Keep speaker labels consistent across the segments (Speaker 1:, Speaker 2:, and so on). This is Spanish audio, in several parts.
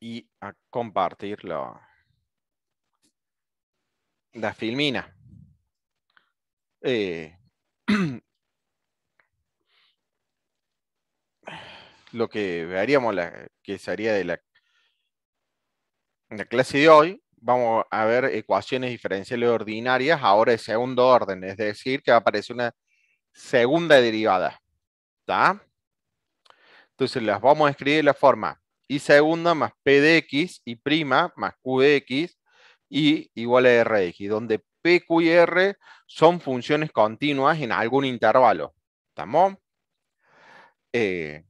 Speaker 1: y a compartirlo la, filmina. Eh, lo que veríamos la, que sería de la, clase de hoy, vamos a ver ecuaciones diferenciales ordinarias ahora de segundo orden, es decir, que aparece una segunda derivada. Entonces las vamos a escribir de la forma y segunda más P de X y prima más Q de X y igual a X. donde P, Q y R son funciones continuas en algún intervalo. ¿Estamos? Eh,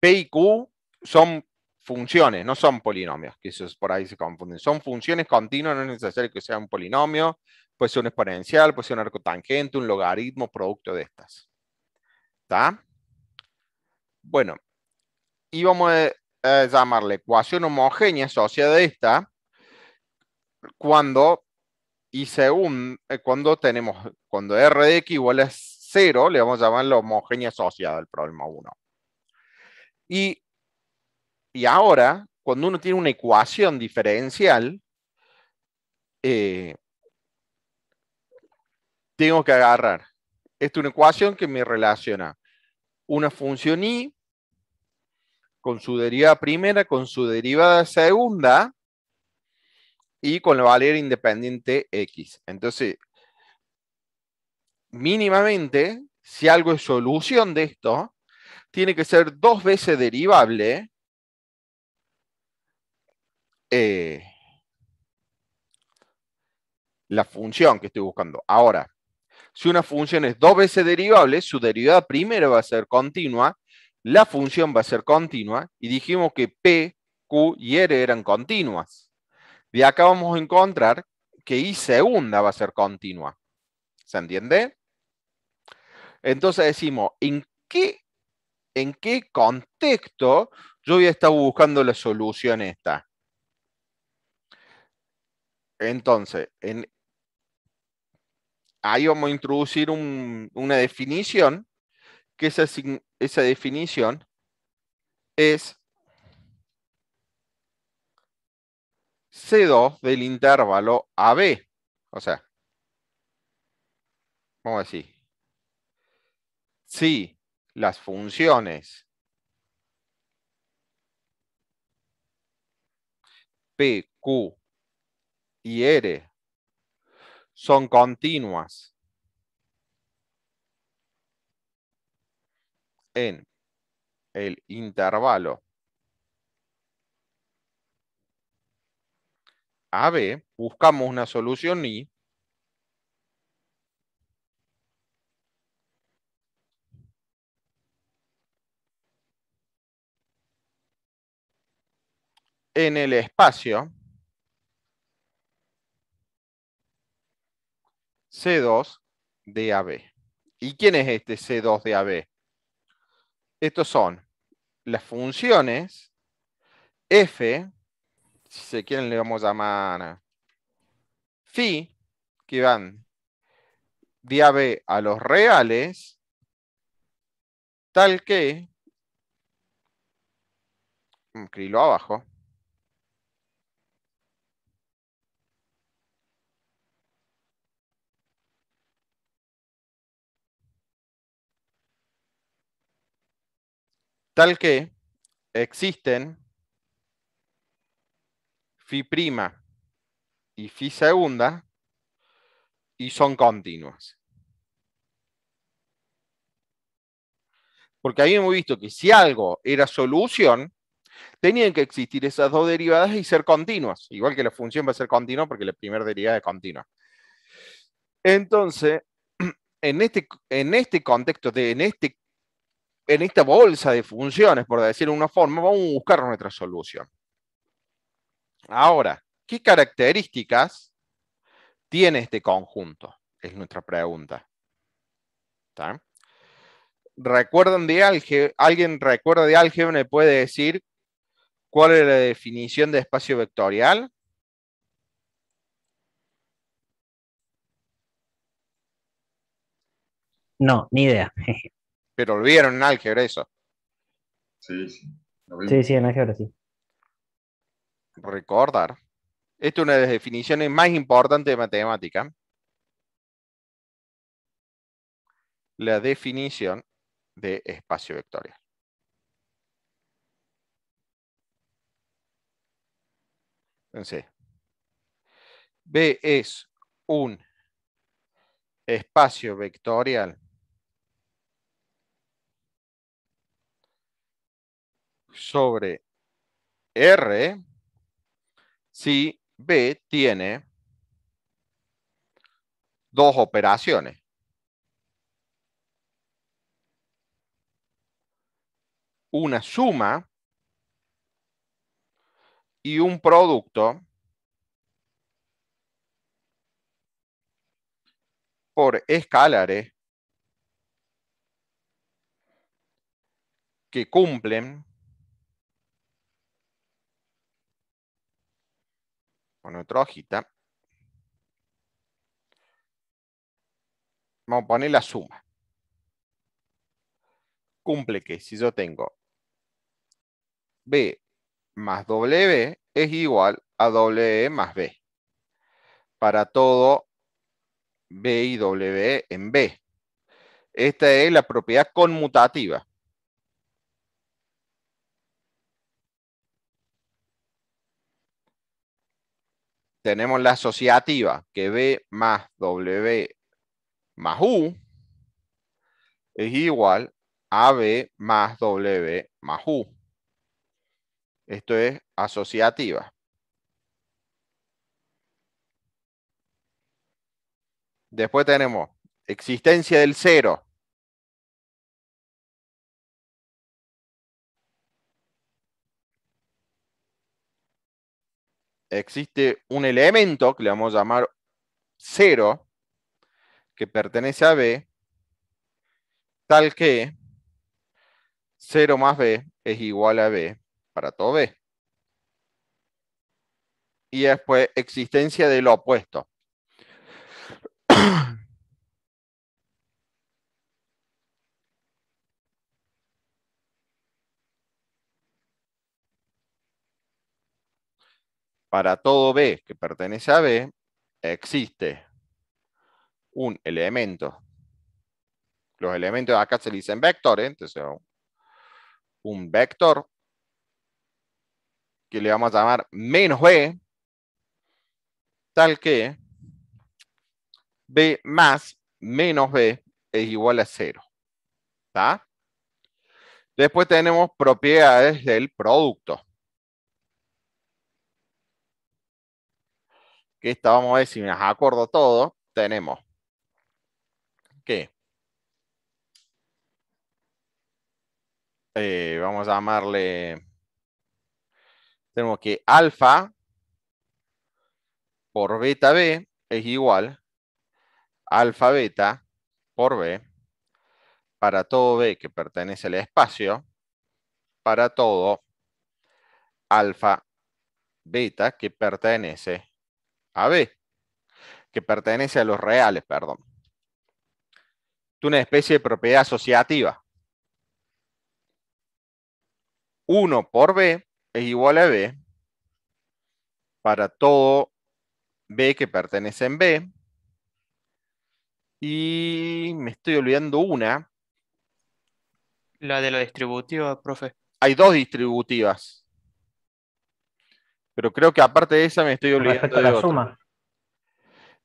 Speaker 1: P y Q son funciones, no son polinomios, que eso por ahí se confunden. Son funciones continuas, no es necesario que sea un polinomio, puede ser un exponencial, puede ser un arco tangente, un logaritmo, producto de estas. ¿Está? Bueno, y vamos a eh, llamarle ecuación homogénea asociada a esta cuando y según eh, cuando tenemos cuando r de x igual a 0 le vamos a llamar la homogénea asociada al problema 1 y, ahora cuando uno tiene una ecuación diferencial eh, tengo que agarrar esta es una ecuación que me relaciona una función y con su derivada primera, con su derivada segunda y con la valor independiente x. Entonces, mínimamente, si algo es solución de esto, tiene que ser dos veces derivable eh, la función que estoy buscando. Ahora, si una función es dos veces derivable, su derivada primera va a ser continua la función va a ser continua y dijimos que P, Q y R eran continuas. De acá vamos a encontrar que I segunda va a ser continua. ¿Se entiende? Entonces decimos, ¿en qué, en qué contexto yo voy a estar buscando la solución esta? Entonces, ahí vamos a introducir una definición que esa, esa definición es C2 del intervalo AB. O sea, vamos a decir, si las funciones P, Q y R son continuas en el intervalo AB, buscamos una solución Y en el espacio C2 de AB. ¿Y quién es este C2 de AB? Estos son las funciones f, si se quieren le vamos a llamar phi, que van de a b a los reales, tal que, escribirlo abajo, Tal que existen fi prima y fi segunda y son continuas. Porque hemos visto que si algo era solución, tenían que existir esas dos derivadas y ser continuas. Igual que la función va a ser continua porque la primera derivada es continua. Entonces, en este, en este contexto, de, en este en esta bolsa de funciones, por decirlo de una forma, vamos a buscar nuestra solución. Ahora, ¿qué características tiene este conjunto? Es nuestra pregunta. ¿Está? ¿Recuerdan de álgebra? ¿Alguien recuerda de álgebra? ¿Me puede decir cuál es la definición de espacio vectorial? No, ni idea pero lo en álgebra eso. Sí, sí. Sí, sí, en álgebra sí. Recordar. Esta es una de las definiciones más importantes de matemática. La definición de espacio vectorial. Entonces, B es un espacio vectorial sobre R si B tiene dos operaciones. Una suma y un producto por escalares que cumplen con otra hojita. Vamos a poner la suma. Cumple que si yo tengo B más W es igual a W más B. Para todo B y W en B. Esta es la propiedad conmutativa. tenemos la asociativa, que B más W más U es igual a B más W más U. Esto es asociativa. Después tenemos existencia del cero. existe un elemento que le vamos a llamar cero, que pertenece a B, tal que 0 más B es igual a B para todo B. Y después existencia del opuesto. para todo B que pertenece a B, existe un elemento. Los elementos acá se dicen vectores, entonces un vector que le vamos a llamar menos B, tal que B más menos B es igual a cero. ¿Está? Después tenemos propiedades del producto. que esta vamos a ver si me acuerdo todo, tenemos que eh, vamos a llamarle, tenemos que alfa por beta B es igual alfa beta por B para todo B que pertenece al espacio, para todo alfa beta que pertenece a B, que pertenece a los reales, perdón. una especie de propiedad asociativa. 1 por B es igual a B para todo B que pertenece en B. Y me estoy olvidando una. La de la distributiva, profe. Hay dos distributivas. Pero creo que aparte de esa me estoy olvidando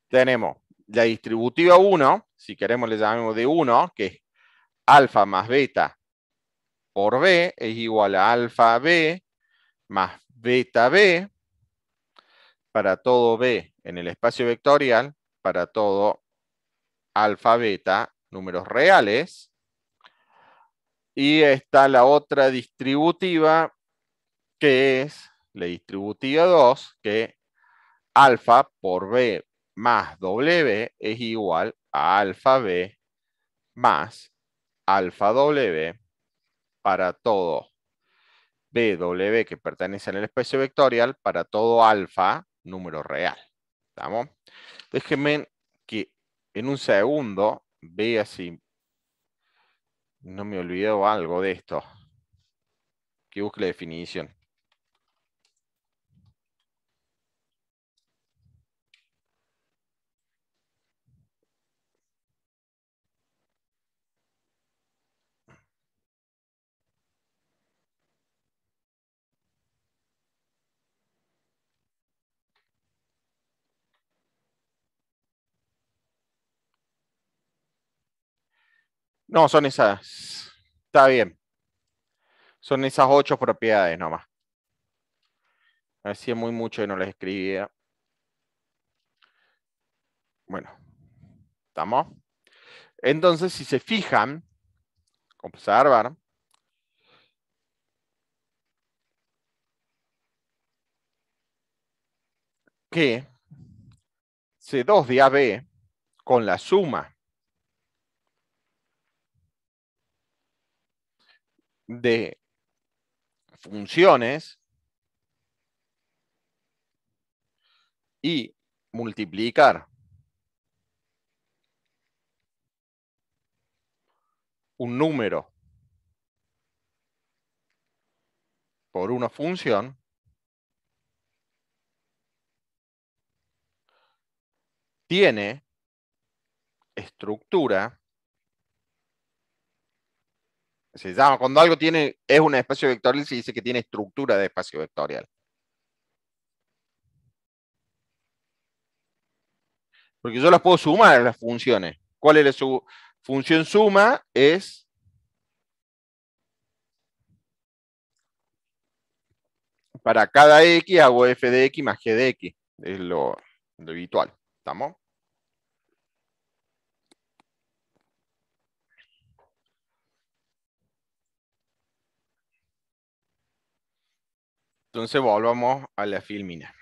Speaker 1: Tenemos la distributiva 1, si queremos le llamamos de 1, que es alfa más beta por b es igual a alfa b más beta b para todo b en el espacio vectorial, para todo alfa beta, números reales. Y está la otra distributiva que es la distributiva 2, que alfa por b más W es igual a alfa B más alfa W para todo BW que pertenece el espacio vectorial para todo alfa número real. ¿Estamos? Déjenme que en un segundo vea si no me olvido algo de esto. Que busque la definición. No, son esas. Está bien. Son esas ocho propiedades nomás. Hacía muy mucho y no les escribía. Bueno, ¿estamos? Entonces, si se fijan, observar, que C2 de AB con la suma de funciones y multiplicar un número por una función tiene estructura cuando algo tiene, es un espacio vectorial, se dice que tiene estructura de espacio vectorial. Porque yo las puedo sumar las funciones. ¿Cuál es su función suma? Es para cada x hago f de x más g de x. Es lo habitual. ¿Estamos? Entonces volvamos a la filmina.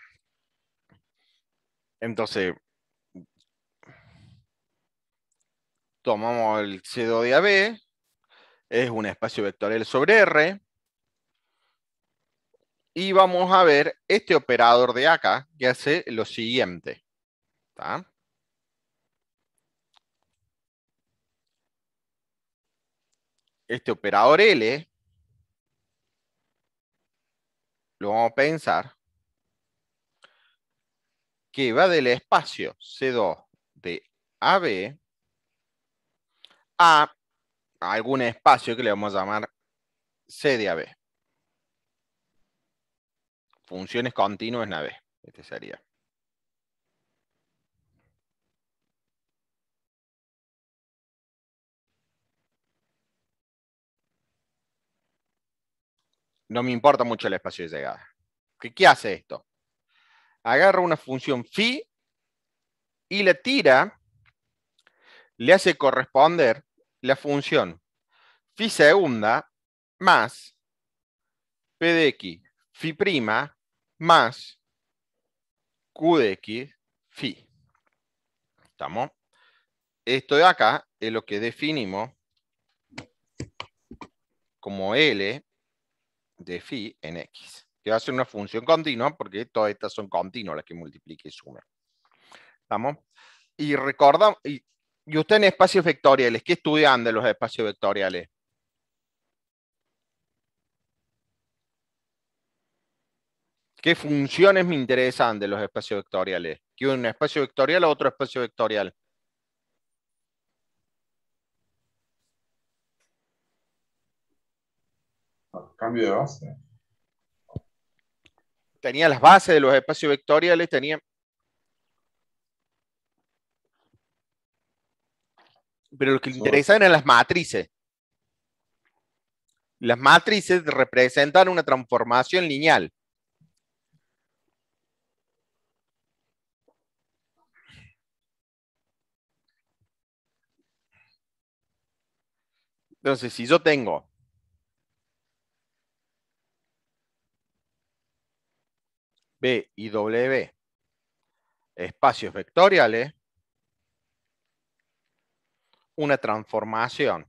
Speaker 1: Entonces, tomamos el C2 de AB, es un espacio vectorial sobre R, y vamos a ver este operador de acá que hace lo siguiente. Este operador L vamos a pensar, que va del espacio C2 de AB a algún espacio que le vamos a llamar C de AB. Funciones continuas en AB. Este sería. no me importa mucho el espacio de llegada. ¿Qué, qué hace esto? Agarra una función phi y la tira, le hace corresponder la función phi segunda más p de x phi prima más q de x phi. ¿Estamos? Esto de acá es lo que definimos como L de phi en x, que va a ser una función continua, porque todas estas son continuas las que multiplique y sume ¿Estamos? Y recordamos, y, y, usted en espacios vectoriales, ¿qué estudian de los espacios vectoriales? ¿Qué funciones me interesan de los espacios vectoriales? ¿Que un espacio vectorial o otro espacio vectorial? cambio de base. Tenía las bases de los espacios vectoriales, tenía... Pero lo que le interesan eran las matrices. Las matrices representan una transformación lineal. Entonces, si yo tengo B y W espacios vectoriales, una transformación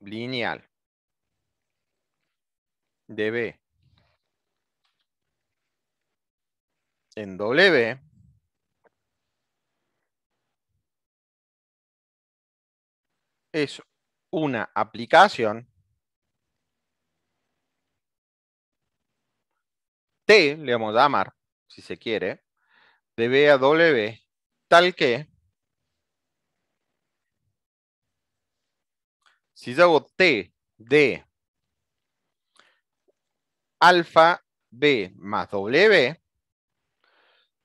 Speaker 1: lineal de B en W es una aplicación T, le vamos a llamar, si se quiere, de B a W, tal que si yo hago T de alfa B más W,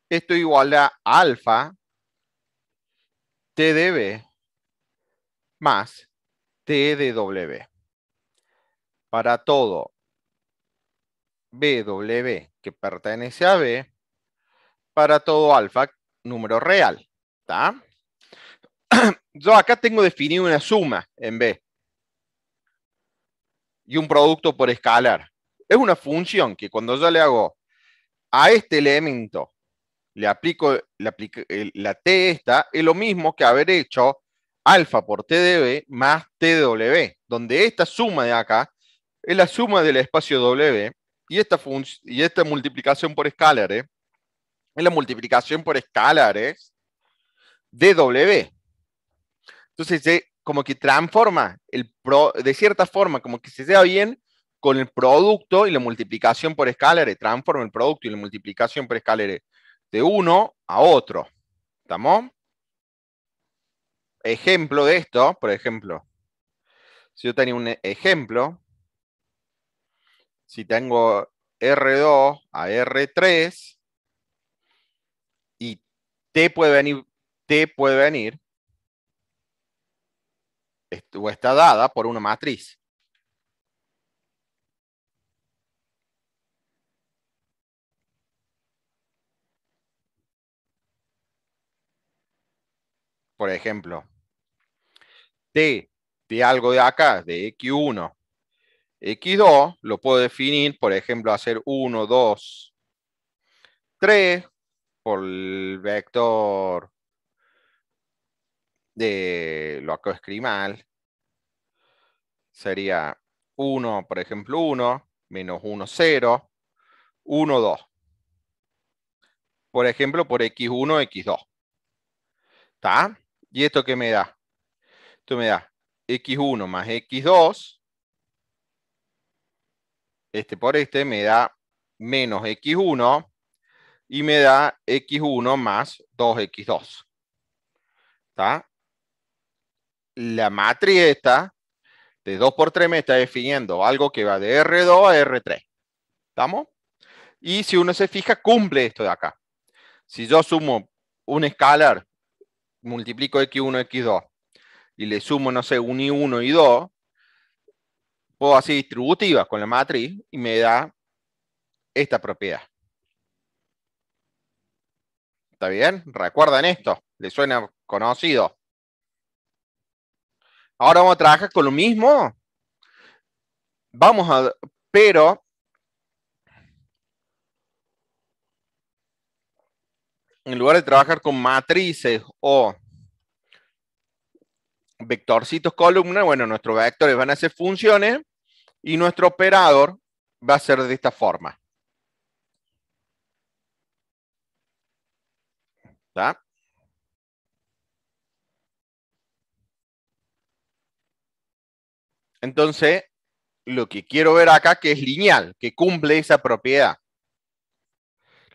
Speaker 1: esto igual a alfa T de B más T de W. Para todo BW que pertenece a B para todo alfa número real. Yo acá tengo definido una suma en B y un producto por escalar. Es una función que cuando yo le hago a este elemento, le aplico, eh, la T esta, es lo mismo que haber hecho alfa por T de B más TW, donde esta suma de acá es la suma del espacio W y esta, y esta multiplicación por escalares ¿eh? es la multiplicación por escalares ¿eh? de W. Entonces, como que transforma el pro, de cierta forma, como que se vea bien con el producto y la multiplicación por escalares, ¿eh? transforma el producto y la multiplicación por escalares de uno a otro. ¿Estamos? Ejemplo de esto, por ejemplo, si yo tenía un ejemplo, si tengo R2 a R3 y T puede venir, T puede venir o está dada por una matriz. Por ejemplo, T de algo de acá, de X1, X2 lo puedo definir, por ejemplo, hacer 1, 2, 3 por el vector de lo que escribí mal. Sería 1, por ejemplo, 1, menos 1, 0, 1, 2. Por ejemplo, por X1, X2. ¿Está? ¿Y esto qué me da? Esto me da X1 más X2 este por este me da menos x1 y me da x1 más 2x2. ¿Está? La matriz esta de 2 por 3 me está definiendo algo que va de R2 a R3. ¿Estamos? Y si uno se fija, cumple esto de acá. Si yo sumo un escalar, multiplico x1, x2, y le sumo, no sé, un y1 y 2, puedo hacer distributivas con la matriz y me da esta propiedad. ¿Está bien? ¿Recuerdan esto? ¿Les suena conocido? Ahora vamos a trabajar con lo mismo. Vamos a... Pero... En lugar de trabajar con matrices o vectorcitos columnas, bueno, nuestros vectores van a ser funciones y nuestro operador va a ser de esta forma. ¿Está? Entonces, lo que quiero ver acá que es lineal, que cumple esa propiedad.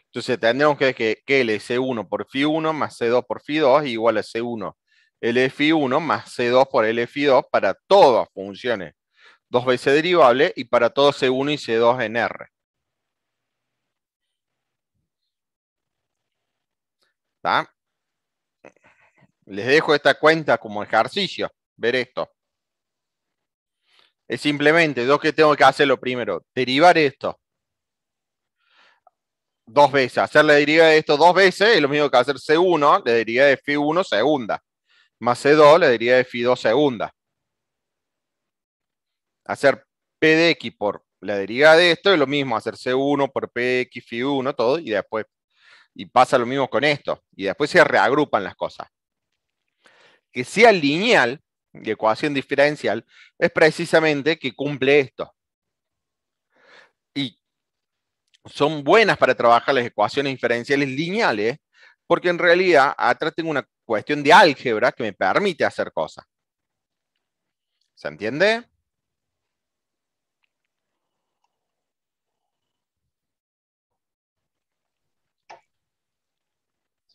Speaker 1: Entonces tenemos que, que, que LC1 por fi 1 más C2 por fi 2 igual a C1 LFI1 más C2 por fi 2 para todas funciones dos veces derivable y para todo C1 y C2 en R. ¿Está? Les dejo esta cuenta como ejercicio, ver esto. Es simplemente, lo que tengo que hacer lo primero, derivar esto dos veces. Hacer la derivada de esto dos veces es lo mismo que hacer C1, la derivada de f 1 segunda, más C2, la derivada de f 2 segunda hacer P de X por la derivada de esto, es lo mismo hacer C1 por x, fi 1, todo, y después, y pasa lo mismo con esto, y después se reagrupan las cosas. Que sea lineal, de ecuación diferencial, es precisamente que cumple esto. Y son buenas para trabajar las ecuaciones diferenciales lineales, porque en realidad atrás tengo una cuestión de álgebra que me permite hacer cosas. ¿Se entiende?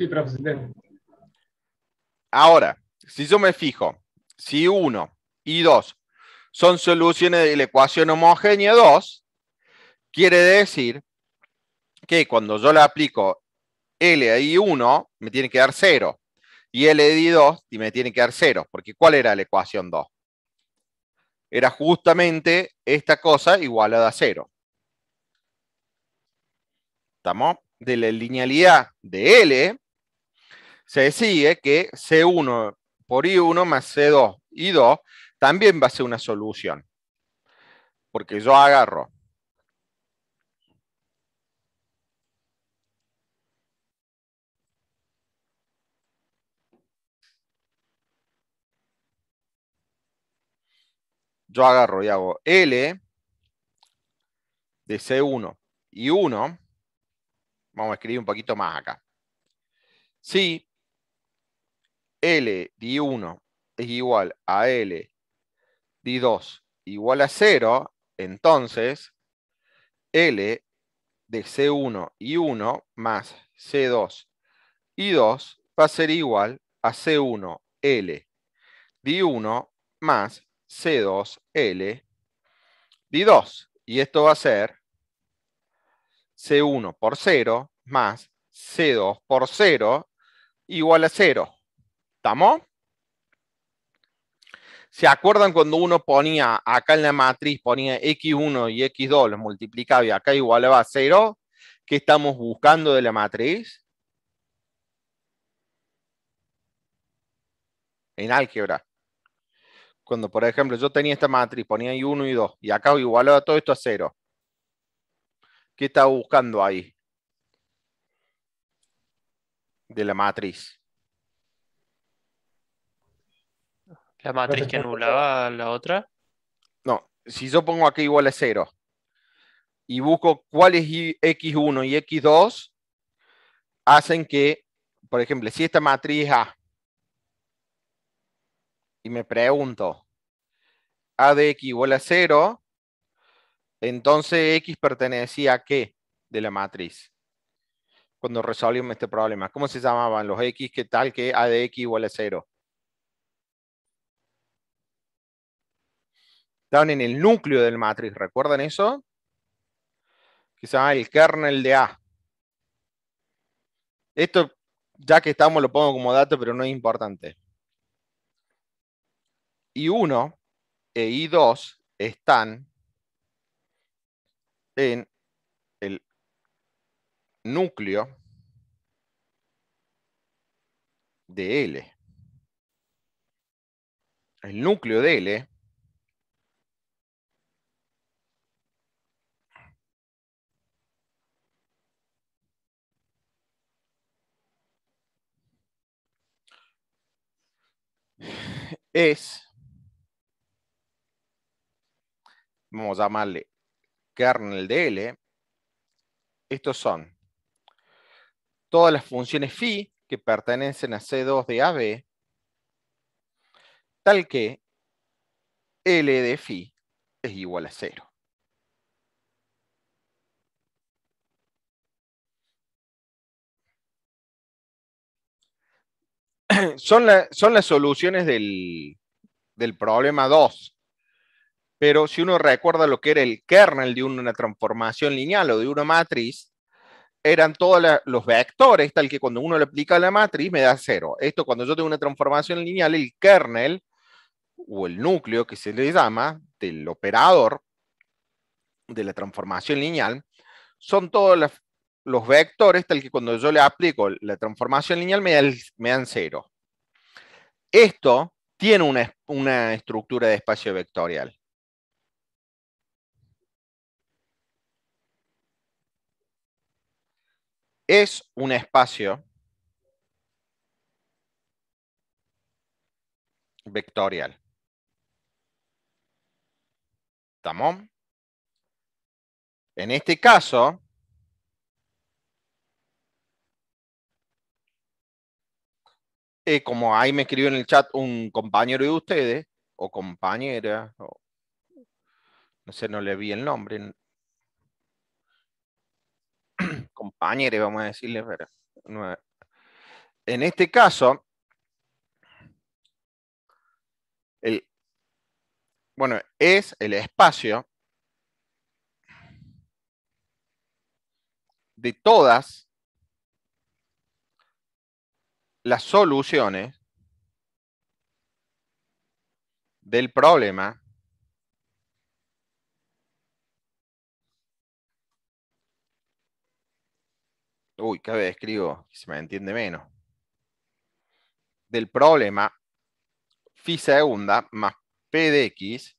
Speaker 1: Pues, Ahora, si yo me fijo, si 1 y 2 son soluciones de la ecuación homogénea 2, quiere decir que cuando yo le aplico L a I1, me tiene que dar 0. Y L a I2 me tiene que dar 0, porque ¿cuál era la ecuación 2? Era justamente esta cosa igualada a 0. ¿Estamos? De la linealidad de L, se sigue que C1 por I1 más C2 y 2 también va a ser una solución. Porque yo agarro yo agarro y hago L de C1 y 1, vamos a escribir un poquito más acá. Si L di 1 es igual a L di 2 igual a 0, entonces L de C1 y 1 más C2 y 2 va a ser igual a C1L di 1 más C2L di 2. Y esto va a ser C1 por 0 más C2 por 0 igual a 0. ¿Se acuerdan cuando uno ponía acá en la matriz, ponía x1 y x2, los multiplicaba y acá igualaba a 0? ¿Qué estamos buscando de la matriz? En álgebra. Cuando, por ejemplo, yo tenía esta matriz, ponía y 1 y 2, y acá igualaba todo esto a 0. ¿Qué estaba buscando ahí? De la matriz. ¿La matriz que anulaba la otra? No, si yo pongo aquí igual a 0 y busco cuál es x1 y x2, hacen que, por ejemplo, si esta matriz A, y me pregunto, A de x igual a 0, entonces x pertenecía a qué de la matriz? Cuando resolvimos este problema, ¿cómo se llamaban los x que tal que A de x igual a 0? estaban en el núcleo del matriz, ¿recuerdan eso? Que se llama el kernel de A. Esto, ya que estamos, lo pongo como dato, pero no es importante. I1 e I2 están en el núcleo de L. El núcleo de L es, vamos a llamarle kernel de L, estos son todas las funciones phi que pertenecen a C2 de AB, tal que L de phi es igual a cero. son, son las soluciones del, problema 2. Pero si uno recuerda lo que era el kernel de una transformación lineal o de una matriz, eran todos los vectores, tal que cuando uno le aplica a la matriz me da cero. Esto cuando yo tengo una transformación lineal, el kernel o el núcleo que se le llama del operador de la transformación lineal, son todas las los vectores, tal que cuando yo le aplico la transformación lineal me, dan cero. Esto tiene una, una estructura de espacio vectorial. Es un espacio vectorial. ¿Estamos? En este caso, Eh, como ahí me escribió en el chat un compañero de ustedes, o compañera, no sé, no le vi el nombre. Compañere, vamos a decirle, en este caso, bueno, es el espacio de todas las soluciones del problema Uy, cada vez escribo, se me entiende menos. Del problema phi segunda más p de x,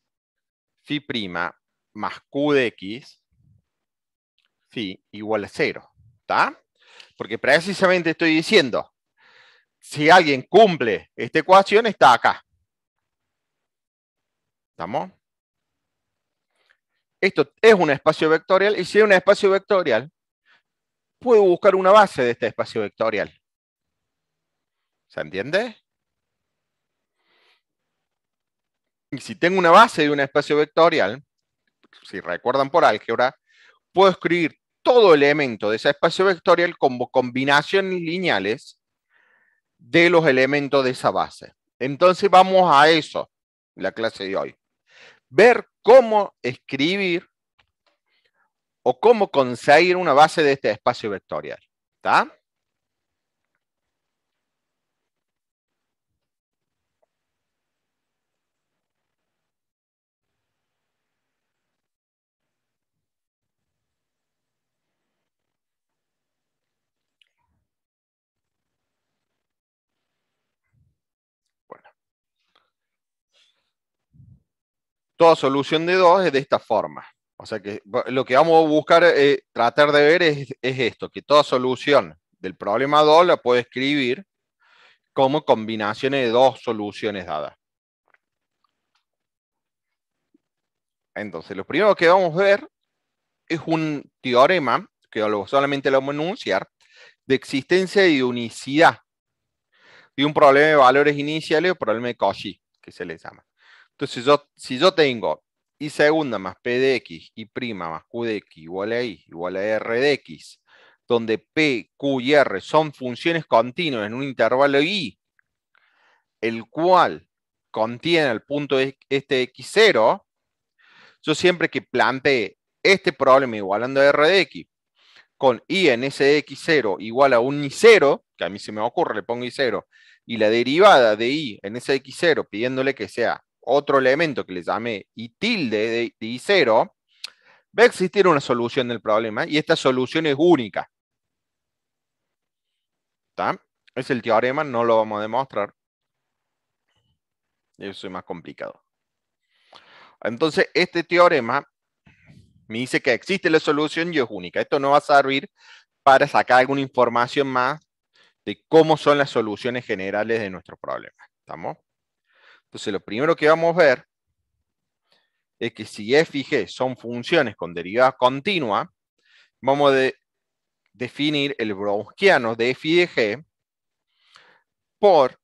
Speaker 1: phi prima más q de x, phi igual a cero. ¿Está? Porque precisamente estoy diciendo si alguien cumple esta ecuación, está acá. ¿Estamos? Esto es un espacio vectorial y si es un espacio vectorial, puedo buscar una base de este espacio vectorial. ¿Se entiende? Y si tengo una base de un espacio vectorial, si recuerdan por álgebra, puedo escribir todo elemento de ese espacio vectorial como combinaciones lineales de los elementos de esa base. Entonces vamos a eso, la clase de hoy. Ver cómo escribir o cómo conseguir una base de este espacio vectorial. ¿Está? solución de dos es de esta forma. O sea que lo que vamos a buscar, eh, tratar de ver es, esto, que toda solución del problema 2 la puedo escribir como combinación de dos soluciones dadas. Entonces, lo primero que vamos a ver es un teorema, que solamente lo vamos a enunciar, de existencia y de unicidad de un problema de valores iniciales o problema de Cauchy, que se le llama. Entonces, si yo tengo y segunda más P de X y prima más Q de X igual a Y igual a R de X, donde P, Q y R son funciones continuas en un intervalo Y, el cual contiene el punto este X0, yo siempre que plantee este problema igualando a R de X, con I en ese X0 igual a un Y0, que a mí se me ocurre, le pongo Y0, y la derivada de I en ese X0, pidiéndole que sea otro elemento que le llame y tilde de, de i va a existir una solución del problema y esta solución es única. ¿Está? Es el teorema, no lo vamos a demostrar. Eso es más complicado. Entonces, este teorema me dice que existe la solución y es única. Esto no va a servir para sacar alguna información más de cómo son las soluciones generales de nuestro problema. ¿Estamos? Entonces, lo primero que vamos a ver es que si f y g son funciones con derivada continua, vamos a definir el bronquiano de f y de g por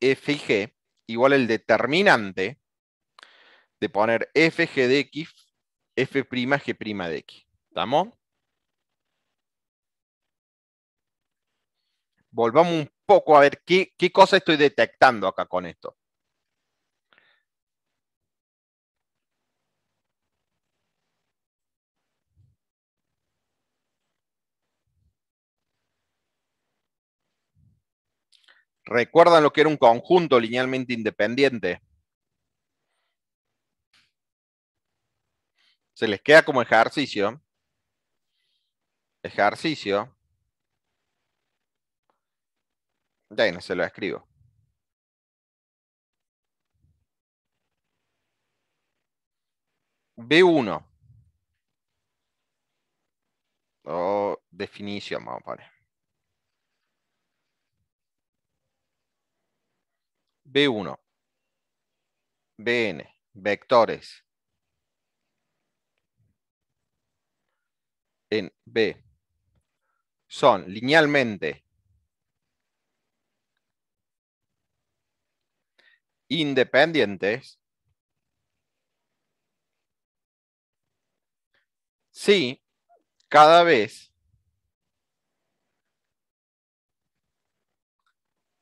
Speaker 1: f y g igual el determinante de poner f g de x, f' g' de x. ¿Estamos? Volvamos un poco a ver qué, qué cosa estoy detectando acá con esto. ¿Recuerdan lo que era un conjunto linealmente independiente? Se les queda como ejercicio. Ejercicio. Bueno, se lo escribo. B1. O definición, vamos a poner. B1. BN. Vectores. En B. Son linealmente independientes, si cada vez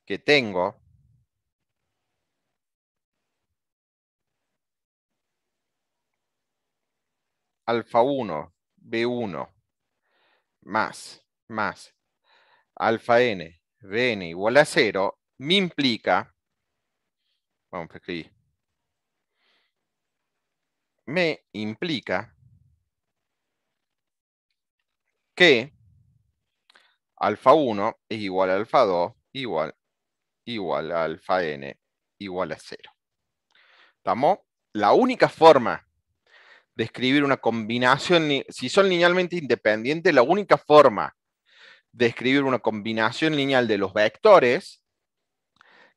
Speaker 1: que tengo alfa 1, B1, más, más, alfa n, Bn igual a 0, me implica vamos a escribir, me implica que alfa 1 es igual a alfa 2 igual, igual a alfa n igual a 0. ¿Estamos? La única forma de escribir una combinación, si son linealmente independientes, la única forma de escribir una combinación lineal de los vectores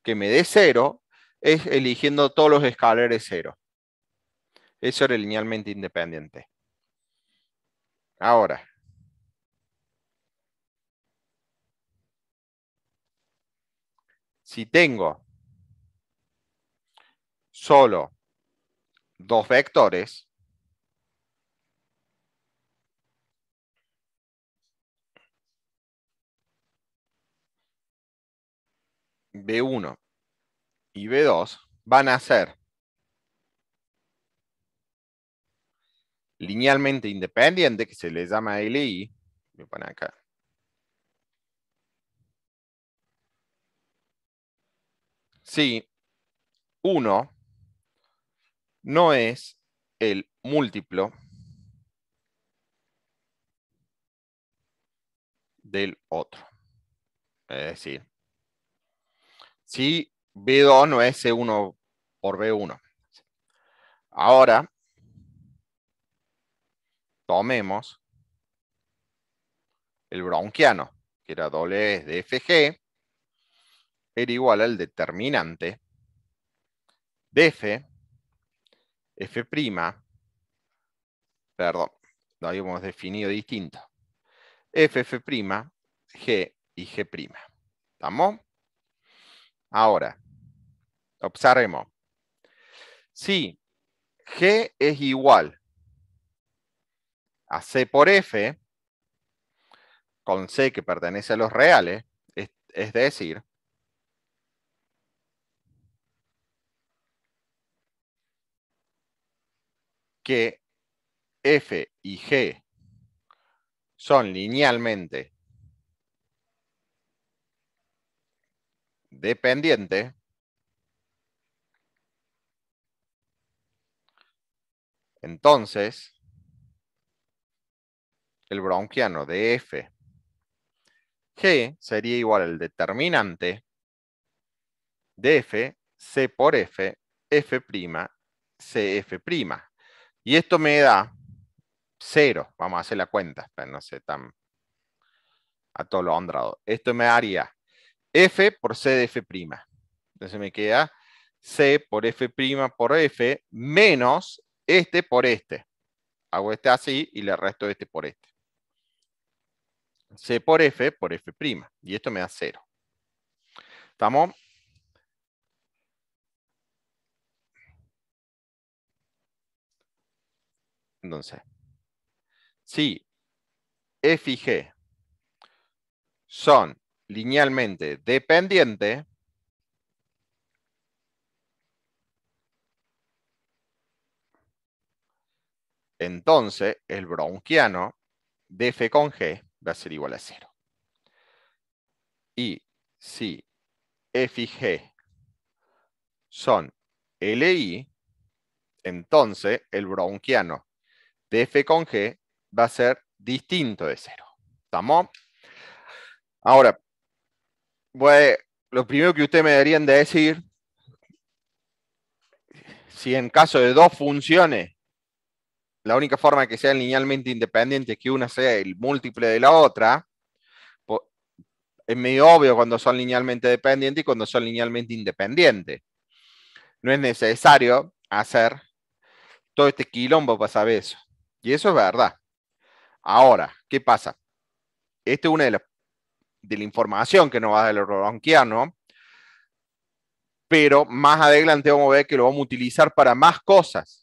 Speaker 1: que me dé 0 es eligiendo todos los escalares cero. Eso era linealmente independiente. Ahora. Si tengo solo dos vectores, B1 y B2 van a ser linealmente independiente, que se les llama LI, Me ponen acá. Si Uno. no es el múltiplo del otro. Es decir, si B2 no es C1 por B1. Ahora, tomemos el bronquiano, que era doble e de FG, era igual al determinante de F, F', perdón, lo habíamos definido distinto, F, F', G y G'. ¿Estamos? Ahora, Observemos. Si G es igual a C por F, con C que pertenece a los reales, es, es decir, que F y G son linealmente dependientes, Entonces, el bronquiano de F, G sería igual al determinante de F, C por F, F', CF'. Y esto me da 0. Vamos a hacer la cuenta, no sé, tan a todo lo andrado. Esto me daría F por C de F'. Entonces me queda C por F' por F menos este por este. Hago este así y le resto este por este. C por F por F'. Y esto me da cero. ¿Estamos? Entonces, si F y G son linealmente dependientes, Entonces, el bronquiano de F con G va a ser igual a cero. Y si F y G son LI, entonces el bronquiano de F con G va a ser distinto de cero. ¿Estamos? Ahora, lo primero que ustedes me deberían de decir, si en caso de dos funciones la única forma de que sean linealmente independientes es que una sea el múltiple de la otra. Es medio obvio cuando son linealmente dependientes y cuando son linealmente independientes. No es necesario hacer todo este quilombo para saber eso. Y eso es verdad. Ahora, ¿qué pasa? Esta es una de las de la información que nos va a dar el pero más adelante vamos a ver que lo vamos a utilizar para más cosas.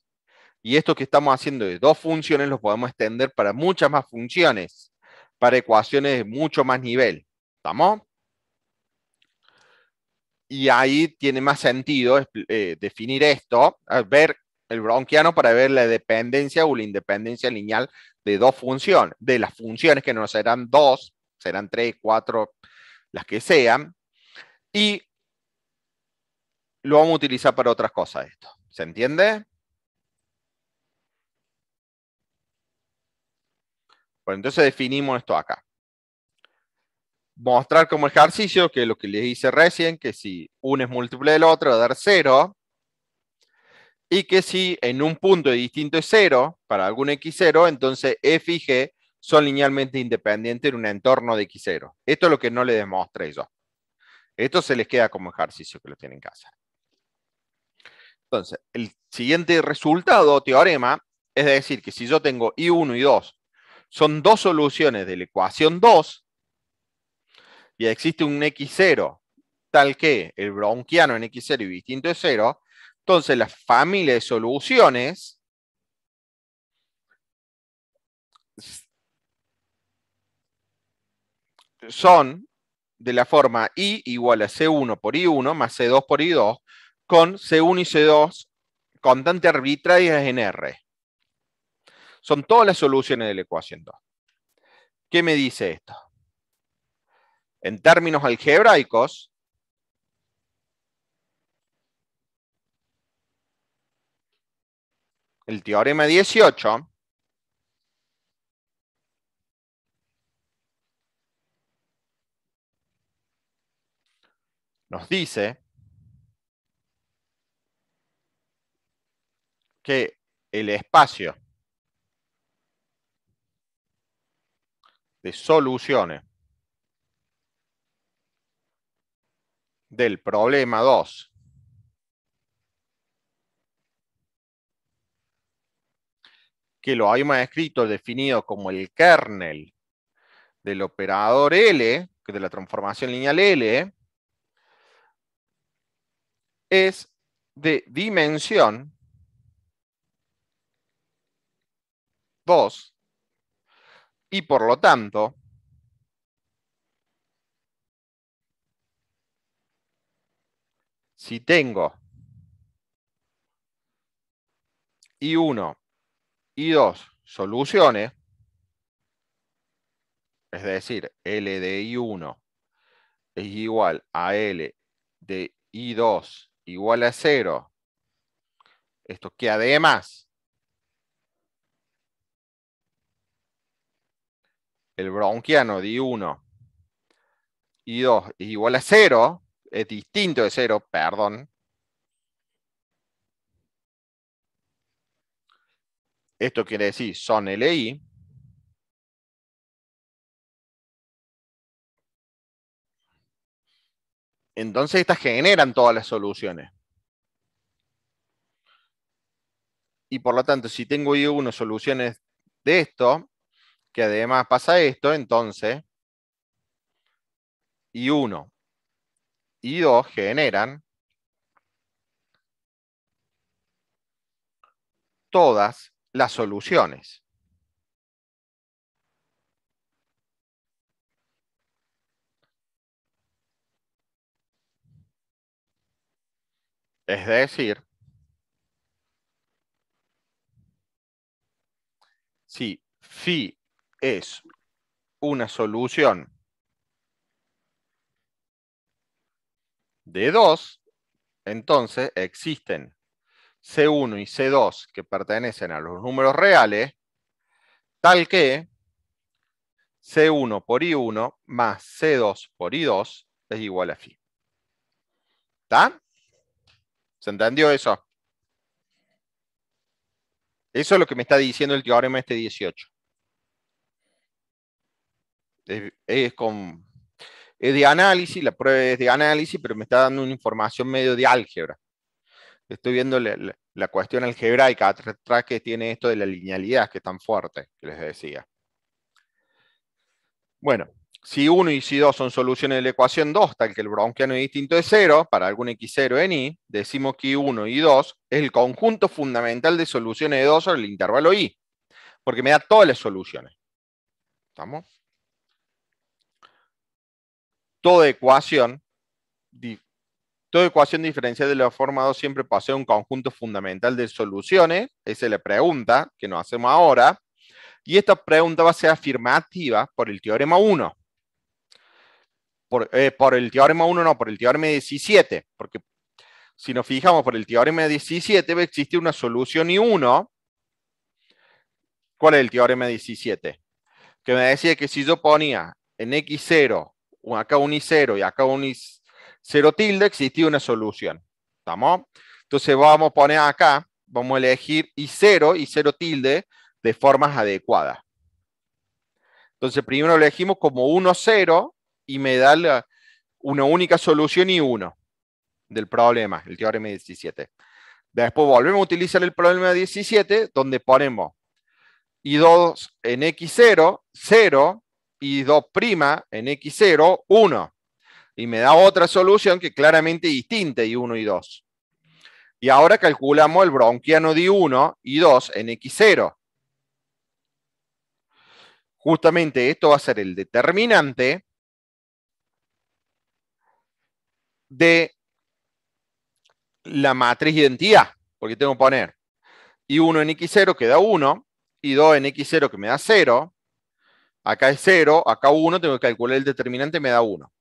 Speaker 1: Y esto que estamos haciendo de dos funciones lo podemos extender para muchas más funciones, para ecuaciones de mucho más nivel. ¿Estamos? Y ahí tiene más sentido eh, definir esto, ver el bronquiano para ver la dependencia o la independencia lineal de dos funciones, de las funciones que no serán dos, serán tres, cuatro, las que sean. Y lo vamos a utilizar para otras cosas esto. ¿Se entiende? entonces definimos esto acá. Mostrar como ejercicio que lo que les hice recién, que si uno es múltiple del otro, va a dar 0. Y que si en un punto distinto es cero para algún x0, entonces f y g son linealmente independientes en un entorno de x0. Esto es lo que no les demostré yo. Esto se les queda como ejercicio que lo tienen que hacer. Entonces, el siguiente resultado, teorema, es decir, que si yo tengo I1 y 2 son dos soluciones de la ecuación 2 y existe un x0 tal que el bronquiano en x0 y distinto de 0, entonces la familia de soluciones son de la forma I igual a C1 por I1 más C2 por I2 con C1 y C2 constantes arbitrarias en R. Son todas las soluciones de la ecuación 2. ¿Qué me dice esto? En términos algebraicos, el teorema 18 nos dice que el espacio de soluciones del problema 2 que lo habíamos escrito definido como el kernel del operador L, que de la transformación lineal L, es de dimensión 2 y por lo tanto, si tengo I1 y 2 soluciones, es decir, L de I1 es igual a L de I2 igual a 0, esto que además el bronquiano de i 1 y 2 es igual a 0, es distinto de 0, perdón. Esto quiere decir son LI. Entonces estas generan todas las soluciones. Y por lo tanto, si tengo I1 soluciones de esto, que además pasa esto, entonces, y uno y 2 generan todas las soluciones. Es decir, si phi es una solución de 2, entonces existen C1 y C2 que pertenecen a los números reales, tal que C1 por I1 más C2 por I2 es igual a phi. ¿Está? ¿Se entendió eso? Eso es lo que me está diciendo el teorema este 18 es, con, de análisis, la prueba es de análisis, pero me está dando una información medio de álgebra. Estoy viendo la, cuestión algebraica atrás que tiene esto de la linealidad, que es tan fuerte, que les decía. Bueno, si 1 y si 2 son soluciones de la ecuación 2, tal que el bronquiano es distinto de 0, para algún x0 en y, decimos que 1 y 2 es el conjunto fundamental de soluciones de 2 sobre el intervalo y porque me da todas las soluciones. ¿Estamos? toda ecuación, toda ecuación diferencial de la forma 2 siempre posee un conjunto fundamental de soluciones, esa es la pregunta que nos hacemos ahora, y esta pregunta va a ser afirmativa por el teorema 1. Por, eh, por, el teorema 1 no, por el teorema 17, porque si nos fijamos por el teorema 17 va a existir una solución y 1. ¿Cuál es el teorema 17? Que me decía que si yo ponía en x0 acá un I0 y acá un I0 tilde, existía una solución. ¿Estamos? Entonces vamos a poner acá, vamos a elegir I0 y 0 tilde de formas adecuadas. Entonces primero elegimos como 1, 0 y me da una única solución y 1 del problema, el teorema 17. Después volvemos a utilizar el problema 17, donde ponemos I2 en X0, 0, y 2' en x0, 1. Y me da otra solución que claramente distinta y 1 y 2. Y ahora calculamos el bronquiano de 1 y 2 en x0. Justamente esto va a ser el determinante de la matriz identidad, porque tengo que poner y1 en x0 que da 1, y 2 en x0 que me da 0, Acá es 0, acá 1, tengo que calcular el determinante, me da 1.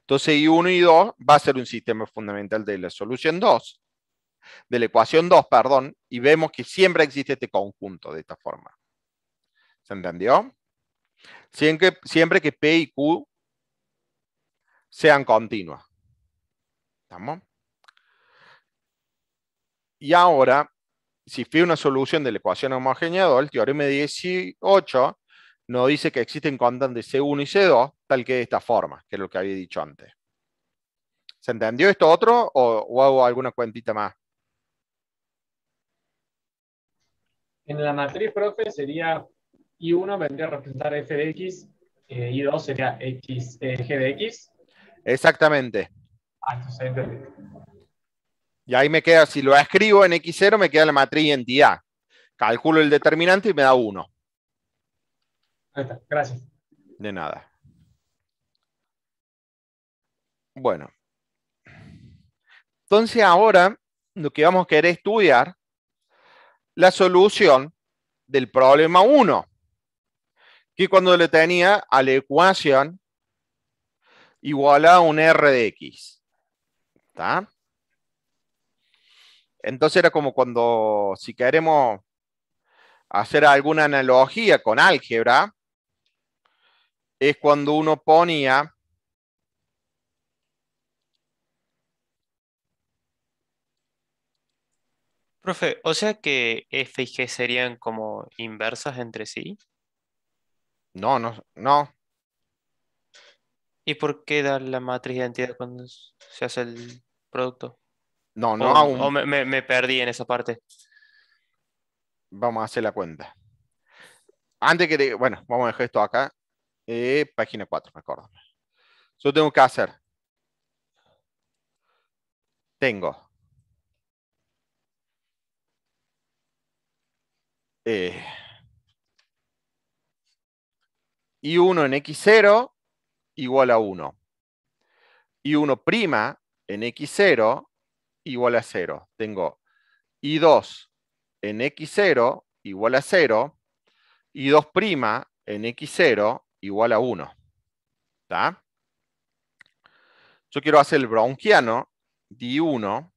Speaker 1: Entonces I1 y 2 va a ser un sistema fundamental de la solución 2, de la ecuación 2, perdón, y vemos que siempre existe este conjunto de esta forma. ¿Se entendió? Siempre, siempre que P y Q sean continuas. ¿Estamos? Y ahora, si fui una solución de la ecuación homogénea 2, el teorema 18 no dice que existen constantes C1 y C2, tal que de esta forma, que es lo que había dicho antes. ¿Se entendió esto otro o, hago alguna cuentita más? En la matriz, profe, sería I1 vendría a representar f de x, eh, I2 sería x, eh, g de x. Exactamente. Ah, y ahí me queda, si lo escribo en x0, me queda la matriz identidad. Calculo el determinante y me da 1 está, gracias. De nada. Bueno. Entonces ahora lo que vamos a querer estudiar la solución del problema 1, que cuando le tenía a la ecuación igual a un R de X. ¿Está? Entonces era como cuando, si queremos hacer alguna analogía con álgebra, es cuando uno ponía Profe, o sea que F y G serían como inversas entre sí. No, no, no. ¿Y por qué dar la matriz de identidad cuando se hace el producto? No, no o, me, me, perdí en esa parte. Vamos a hacer la cuenta. Antes que, bueno, vamos a dejar esto acá. Eh, página 4, recuerdo. Yo tengo que hacer. Tengo. Eh, y 1 en x0 igual a 1. Y 1' en x0 igual a 0. Tengo y2 en x0 igual a 0. Y 2' en x0 igual a 1. ¿Está? Yo quiero hacer el bronquiano de 1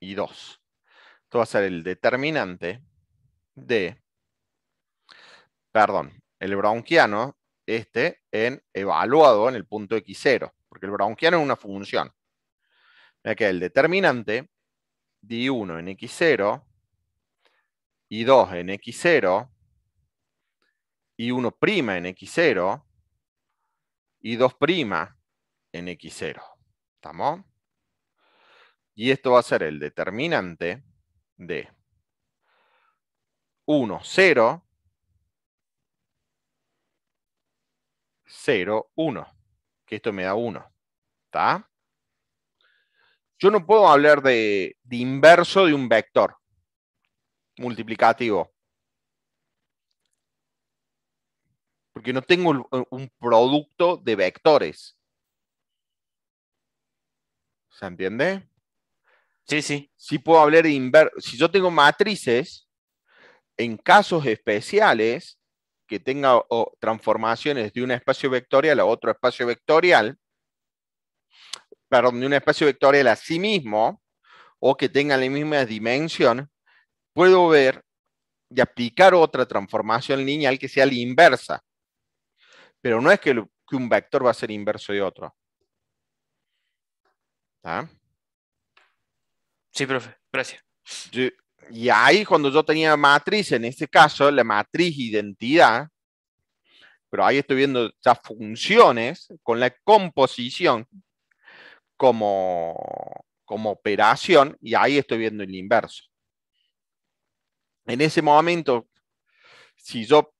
Speaker 1: y 2. Esto va a ser el determinante de, perdón, el bronquiano este en evaluado en el punto x0, porque el bronquiano es una función. Mira que el determinante de 1 en x0 y 2 en x0 y 1' en x0 y 2' en x0. ¿Estamos? Y esto va a ser el determinante de 1, 0, 0, 1. Que esto me da 1. ¿Está? Yo no puedo hablar de, de inverso de un vector multiplicativo. porque no tengo un producto de vectores. ¿Se entiende? Sí, sí. Sí puedo hablar de Si yo tengo matrices, en casos especiales que tenga transformaciones de un espacio vectorial a otro espacio vectorial, perdón, de un espacio vectorial a sí mismo, o que tenga la misma dimensión, puedo ver y aplicar otra transformación lineal que sea la inversa. Pero no es que, un vector va a ser inverso de otro. Sí, profe, gracias. y ahí cuando yo tenía matriz, en este caso, la matriz identidad, pero ahí estoy viendo las funciones con la composición como, como operación, y ahí estoy viendo el inverso. En ese momento, si yo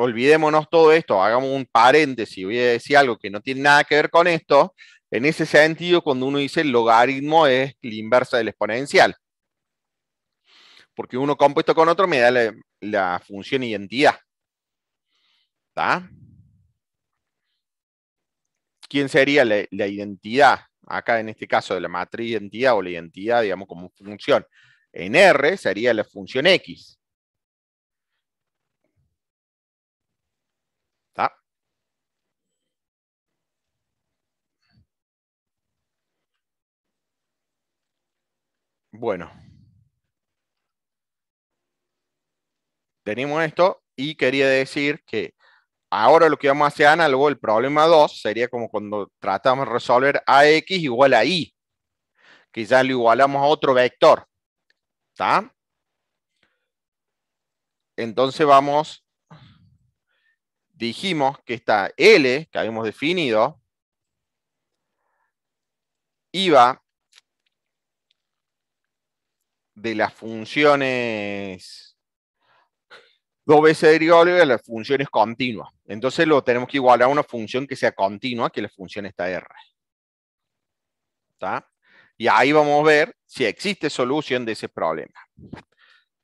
Speaker 1: olvidémonos todo esto, hagamos un paréntesis, voy a decir algo que no tiene nada que ver con esto. En ese sentido, cuando uno dice el logaritmo es la inversa del exponencial. Porque uno compuesto con otro me da la, función identidad. ¿Quién sería la, la identidad? Acá en este caso de la matriz identidad o la identidad, digamos, como función. En R sería la función X. Bueno. Tenemos esto y quería decir que ahora lo que vamos a hacer análogo, el problema 2 sería como cuando tratamos de resolver AX igual a Y, que ya lo igualamos a otro vector. ¿Está? Entonces vamos, dijimos que esta L que habíamos definido iba de las funciones dos veces derivable de las funciones continuas. Entonces lo tenemos que igualar a una función que sea continua, que la función está R. Y ahí vamos a ver si existe solución de ese problema.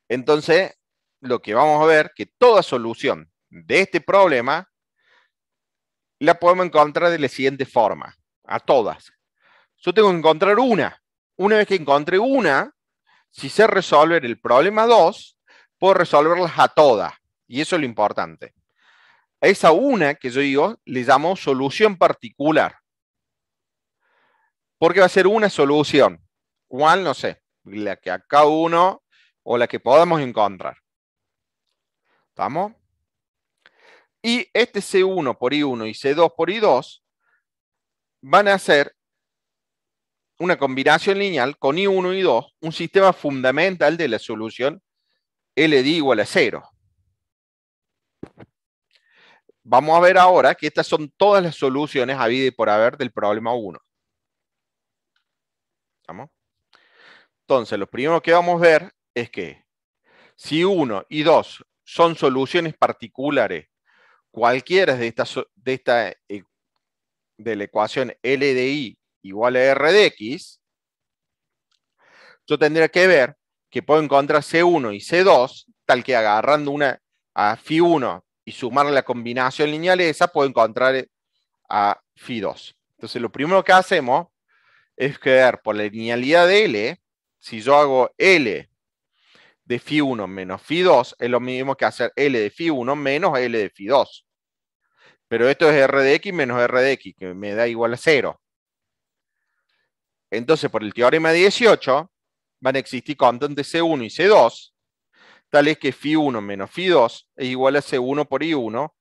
Speaker 1: Entonces, lo que vamos a ver que toda solución de este problema la podemos encontrar de la siguiente forma, a todas. Yo tengo que encontrar una. Una vez que encontré una, si se resolver el problema 2, puedo resolverlas a todas. Y eso es lo importante. A esa una que yo digo, le llamo solución particular. Porque va a ser una solución. ¿Cuál? No sé. La que acá uno o la que podamos encontrar. ¿Estamos? Y este C1 por I1 y C2 por I2 van a ser una combinación lineal con I1 y 2, un sistema fundamental de la solución LD igual a 0. Vamos a ver ahora que estas son todas las soluciones habidas y por haber del problema 1. ¿Estamos? Entonces, lo primero que vamos a ver es que si 1 y 2 son soluciones particulares, cualquiera de de esta, eh, de la ecuación LDI igual a R de X, yo tendría que ver que puedo encontrar C1 y C2, tal que agarrando una a phi 1 y sumarle la combinación lineal esa, puedo encontrar a phi 2 Entonces, lo primero que hacemos es que ver por la linealidad de L, si yo hago L de phi 1 menos Φ2, es lo mismo que hacer L de phi 1 menos L de phi 2 Pero esto es R de X menos R de X, que me da igual a 0. Entonces, por el teorema 18, van a existir constantes C1 y C2, tales que Φ1 menos Φ2 es igual a C1 por I1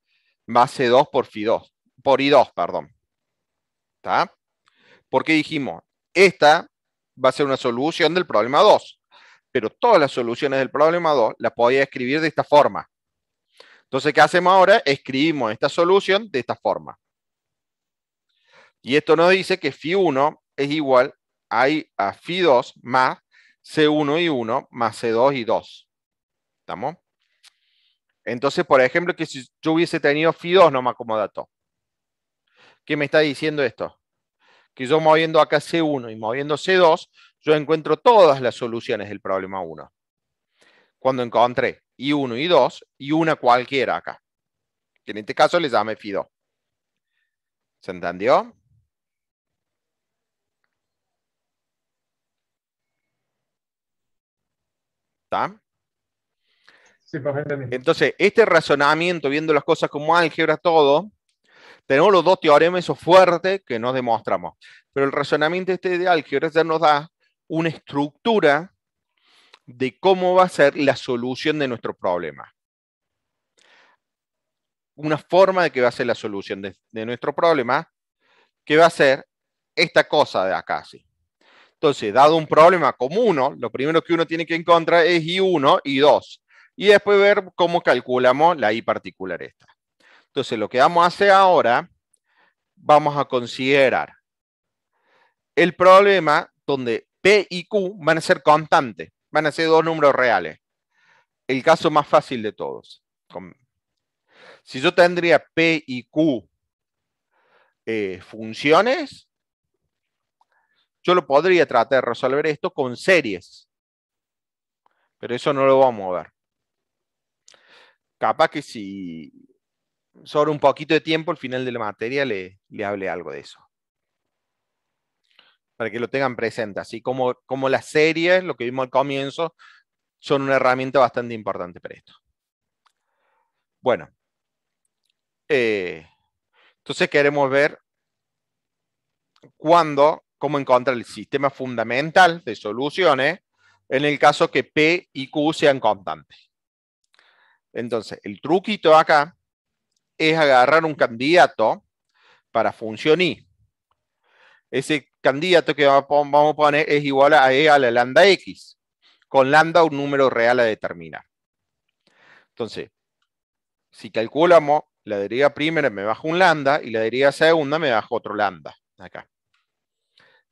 Speaker 1: más C2 por, fi 2 por I2. Perdón. ¿Está? Porque dijimos, esta va a ser una solución del problema 2, pero todas las soluciones del problema 2 las podía escribir de esta forma. Entonces, ¿qué hacemos ahora? Escribimos esta solución de esta forma. Y esto nos dice que Φ1 es igual hay a fi 2 más C1 y 1 más C2 y 2. ¿Estamos? Entonces, por ejemplo, que si yo hubiese tenido fi 2 nomás como dato, ¿qué me está diciendo esto? Que yo moviendo acá C1 y moviendo C2, yo encuentro todas las soluciones del problema 1. Cuando encontré I1 y 2 y una cualquiera acá. Que en este caso le llame fi 2 ¿Se entendió? Entonces, este razonamiento, viendo las cosas como álgebra, todo, tenemos los dos teoremas fuertes que nos demostramos. Pero el razonamiento este de álgebra ya nos da una estructura de cómo va a ser la solución de nuestro problema. Una forma de que va a ser la solución de, de nuestro problema, que va a ser esta cosa de acá, sí. Entonces, dado un problema como uno, lo primero que uno tiene que encontrar es I1 y 2. Y después ver cómo calculamos la I particular esta. Entonces, lo que vamos a hacer ahora, vamos a considerar el problema donde P y Q van a ser constantes, van a ser dos números reales. El caso más fácil de todos. Si yo tendría P y Q eh, funciones, yo lo podría tratar de resolver esto con series, pero eso no lo vamos a ver. Capaz que si sobre un poquito de tiempo, al final de la materia, le, hable algo de eso. Para que lo tengan presente, así como, como las series, lo que vimos al comienzo, son una herramienta bastante importante para esto. Bueno, eh, entonces queremos ver cuándo cómo encontrar el sistema fundamental de soluciones en el caso que P y Q sean constantes. Entonces, el truquito acá es agarrar un candidato para función i. Ese candidato que vamos a poner es igual a e a la lambda x, con lambda un número real a determinar. Entonces, si calculamos la deriva primera me bajo un lambda y la deriva segunda me bajo otro lambda. Acá.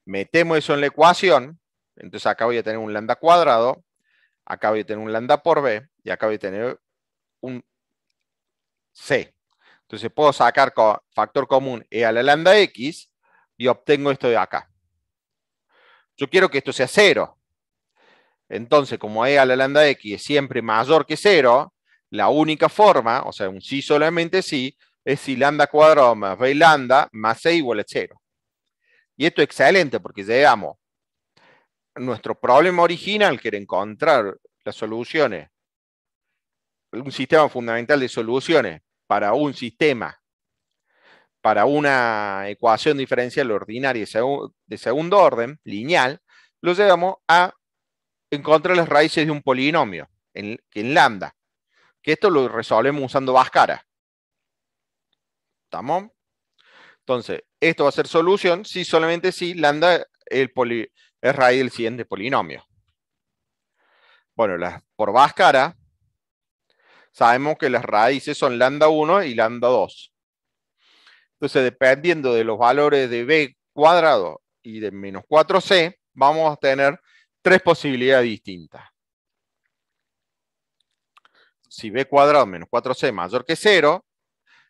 Speaker 1: Metemos eso en la ecuación, entonces acá voy a tener un lambda cuadrado, acá voy a tener un lambda por b y acá voy a tener un c. Entonces puedo sacar factor común e a la lambda x y obtengo esto de acá. Yo quiero que esto sea cero. Entonces, como e a la lambda x es siempre mayor que cero, la única forma, o sea, un sí solamente sí, es si lambda cuadrado más b lambda más c igual a cero. Y esto es excelente porque llegamos. Nuestro problema original, que era encontrar las soluciones, un sistema fundamental de soluciones para un sistema, para una ecuación diferencial ordinaria de segundo orden, lineal, lo llegamos a encontrar las raíces de un polinomio en, en lambda. Que esto lo resolvemos usando Vascara. ¿Estamos? Entonces, esto va a ser solución si solamente si lambda el, raíz del siguiente polinomio. Bueno, por por cara, sabemos que las raíces son lambda 1 y lambda 2. Entonces, dependiendo de los valores de b cuadrado y de menos 4c, vamos a tener tres posibilidades distintas. Si b cuadrado menos 4c mayor que 0,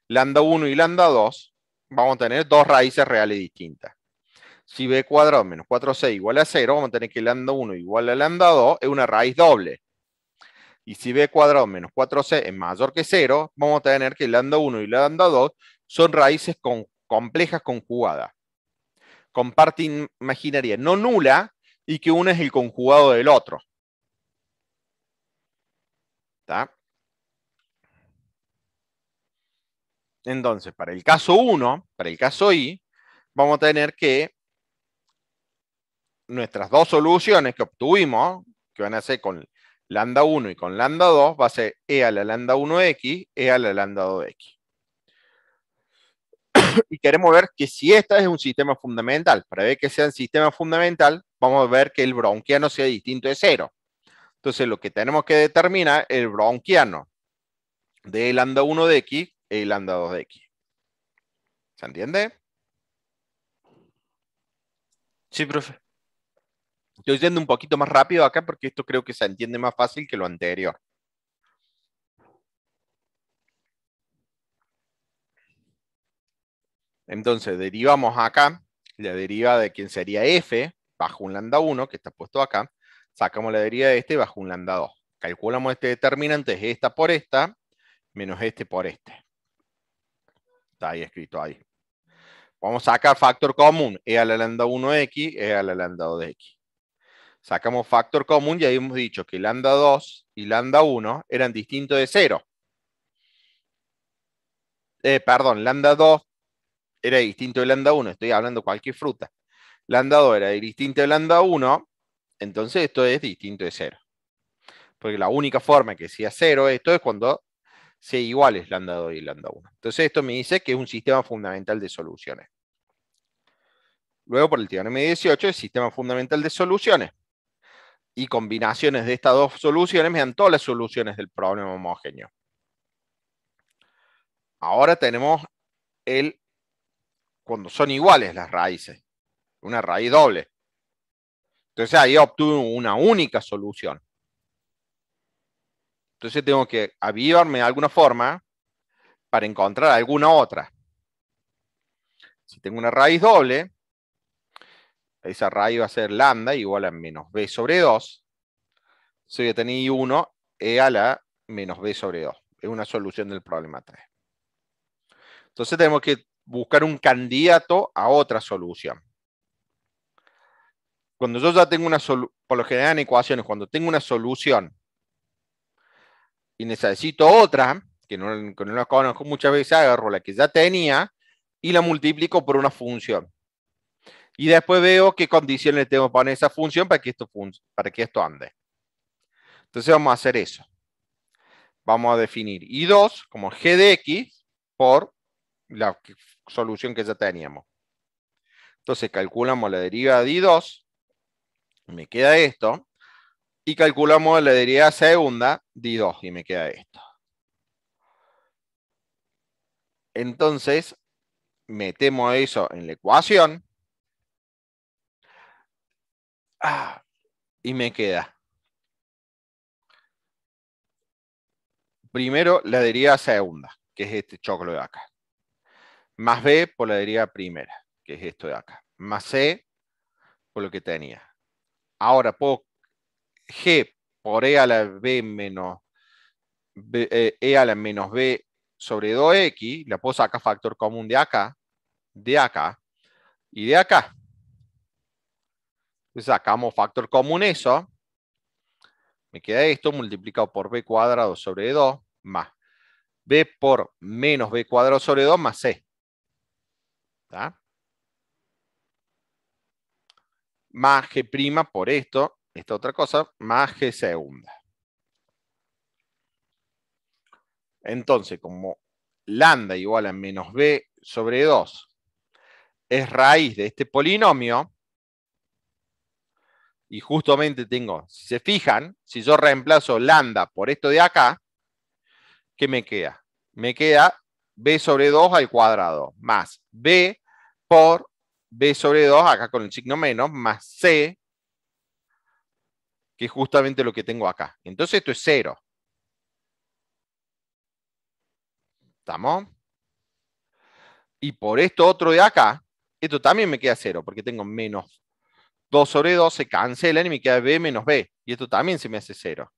Speaker 1: lambda 1 y lambda 2, vamos a tener dos raíces reales distintas. Si b cuadrado menos 4c igual a 0, vamos a tener que lambda 1 igual a lambda 2 es una raíz doble. Y si b cuadrado menos 4c es mayor que 0, vamos a tener que lambda 1 y lambda 2 son raíces con, complejas conjugadas. Con parte imaginaria no nula y que una es el conjugado del otro. ¿Está? Entonces, para el caso 1, para el caso I, vamos a tener que nuestras dos soluciones que obtuvimos, que van a ser con lambda 1 y con lambda 2, va a ser E a la lambda 1x, E a la lambda 2x. y queremos ver que si esta es un sistema fundamental, para ver que sea un sistema fundamental, vamos a ver que el bronquiano sea distinto de cero. Entonces, lo que tenemos que determinar es el bronquiano de lambda 1 de x el lambda 2X. ¿Se entiende? Sí, profe. Estoy yendo un poquito más rápido acá porque esto creo que se entiende más fácil que lo anterior. Entonces, derivamos acá la deriva de quien sería f bajo un lambda 1, que está puesto acá. Sacamos la deriva de este bajo un lambda 2. Calculamos este determinante, es esta por esta, menos este por este. Está ahí escrito ahí. Vamos a sacar factor común. E a la lambda 1x, E a la lambda 2x. Sacamos factor común y hemos dicho que lambda 2 y lambda 1 eran distintos de 0. Eh, perdón, lambda 2 era distinto de lambda 1. Estoy hablando cualquier fruta. Lambda 2 era distinto de lambda 1. Entonces esto es distinto de 0. Porque la única forma que sea 0 esto es cuando igual iguales lambda 2 y lambda 1. Entonces esto me dice que es un sistema fundamental de soluciones. Luego, por el teorema 18, el sistema fundamental de soluciones. Y combinaciones de estas dos soluciones me dan todas las soluciones del problema homogéneo. Ahora tenemos el cuando son iguales las raíces, una raíz doble. Entonces ahí obtuve una única solución. Entonces tengo que avivarme de alguna forma para encontrar alguna otra. Si tengo una raíz doble, esa raíz va a ser lambda igual a menos b sobre 2. si voy a tener I1 e a la menos b sobre 2. Es una solución del problema 3. Entonces tenemos que buscar un candidato a otra solución. Cuando yo ya tengo una solución, por lo general en ecuaciones, cuando tengo una solución y necesito otra, que no, la conozco muchas veces, agarro la que ya tenía y la multiplico por una función. Y después veo qué condiciones tengo para poner esa función para que esto, para que esto ande. Entonces vamos a hacer eso. Vamos a definir I2 como g de x por la solución que ya teníamos. Entonces calculamos la derivada de I2. Me queda esto y calculamos la derivada segunda, di 2 y me queda esto. Entonces, metemos eso en la ecuación ah, y me queda primero la derivada segunda, que es este choclo de acá, más B por la derivada primera, que es esto de acá, más C por lo que tenía. Ahora puedo g por e a la b menos eh, e a la menos b sobre 2x, la puedo sacar factor común de acá, de acá y de acá. sacamos factor común eso, me queda esto multiplicado por b cuadrado sobre 2 más b por menos b cuadrado sobre 2 más c. ¿Está? Más g' por esto esta otra cosa, más G segunda. Entonces, como lambda igual a menos B sobre 2 es raíz de este polinomio, y justamente tengo, si se fijan, si yo reemplazo lambda por esto de acá, ¿qué me queda? Me queda b sobre 2 al cuadrado, más b por b sobre 2, acá con el signo menos, más c que es justamente lo que tengo acá. Entonces esto es cero. ¿Estamos? Y por esto otro de acá, esto también me queda cero, porque tengo menos 2 sobre 2, se cancelan y me queda B menos B. Y esto también se me hace cero.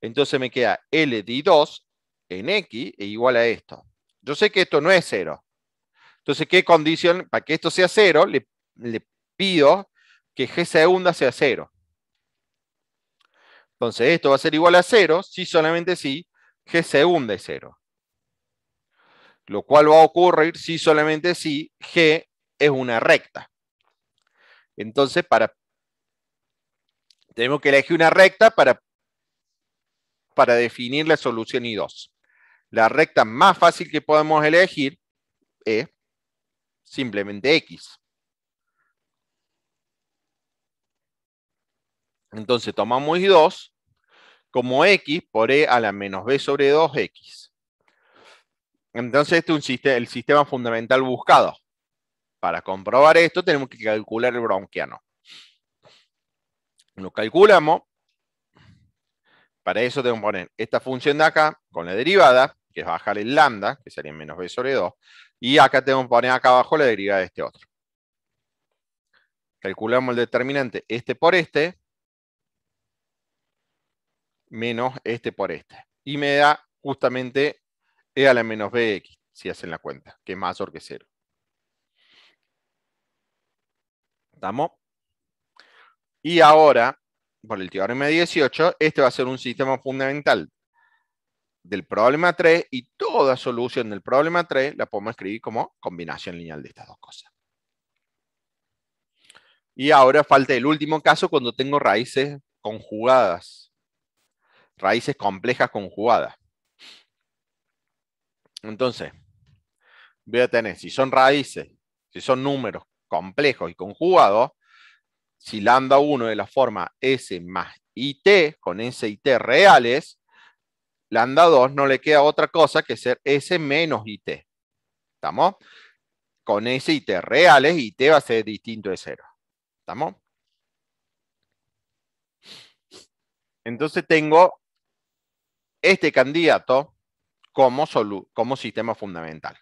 Speaker 1: Entonces me queda L de 2 en X e igual a esto. Yo sé que esto no es cero. Entonces, ¿qué condición? Para que esto sea cero, le, le pido que G segunda sea cero. Entonces esto va a ser igual a 0 si solamente si g segunda es 0. Lo cual va a ocurrir si solamente si g es una recta. Entonces para tenemos que elegir una recta para, para definir la solución I2. La recta más fácil que podemos elegir es simplemente X. Entonces tomamos I2 como X por E a la menos B sobre 2X. Entonces este es el sistema fundamental buscado. Para comprobar esto tenemos que calcular el bronquiano. Lo calculamos. Para eso tengo que poner esta función de acá con la derivada, que es bajar el lambda, que sería menos b sobre 2. Y acá tengo que poner acá abajo la derivada de este otro. Calculamos el determinante este por este menos este por este. Y me da justamente e a la menos bx, si hacen la cuenta, que es mayor que cero. ¿Estamos? Y ahora, por el teorema 18, este va a ser un sistema fundamental del problema 3 y toda solución del problema 3 la podemos escribir como combinación lineal de estas dos cosas. Y ahora falta el último caso cuando tengo raíces conjugadas raíces complejas conjugadas. Entonces, voy a tener, si son raíces, si son números complejos y conjugados, si lambda 1 de la forma S más IT, con S y T reales, lambda 2 no le queda otra cosa que ser S menos IT. ¿Estamos? Con S y T reales, IT va a ser distinto de 0. ¿Estamos? Entonces tengo este candidato como, como sistema fundamental.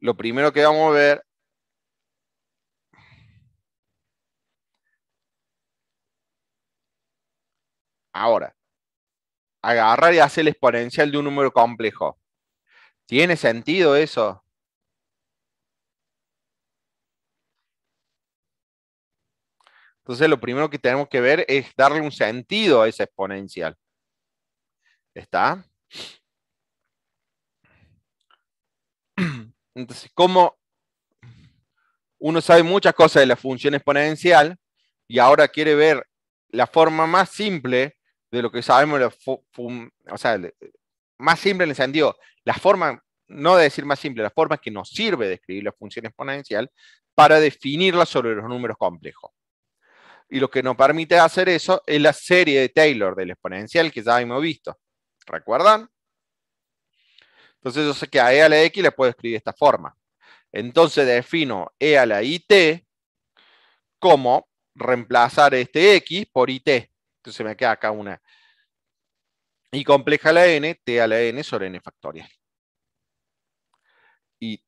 Speaker 1: Lo primero que vamos a ver Ahora, agarrar y hacer el exponencial de un número complejo. ¿Tiene sentido eso? Entonces, lo primero que tenemos que ver es darle un sentido a esa exponencial. ¿Está? Entonces, como uno sabe muchas cosas de la función exponencial y ahora quiere ver la forma más simple de lo que sabemos, o sea, más simple en el sentido, la forma, no de decir más simple, la forma que nos sirve de escribir la función exponencial para definirla sobre los números complejos. Y lo que nos permite hacer eso es la serie de Taylor del exponencial que ya hemos visto. ¿Recuerdan? Entonces yo sé que a e a la x le puedo escribir de esta forma. Entonces defino e a la it como reemplazar este x por it. Entonces me queda acá una y compleja la n, t a la n sobre n factorial. Y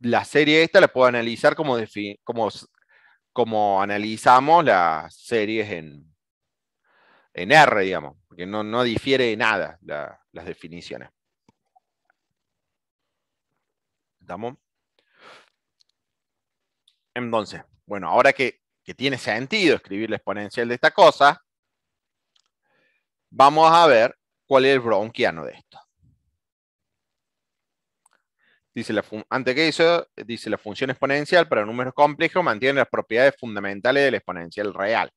Speaker 1: la serie esta la puedo analizar como, como como analizamos las series en, en R, digamos, porque no, no difiere nada las definiciones. ¿Estamos? Entonces, bueno, ahora que, que tiene sentido escribir la exponencial de esta cosa, vamos a ver cuál es el bronquiano de esto la antes que eso, dice la función exponencial para números complejos mantiene las propiedades fundamentales del exponencial real.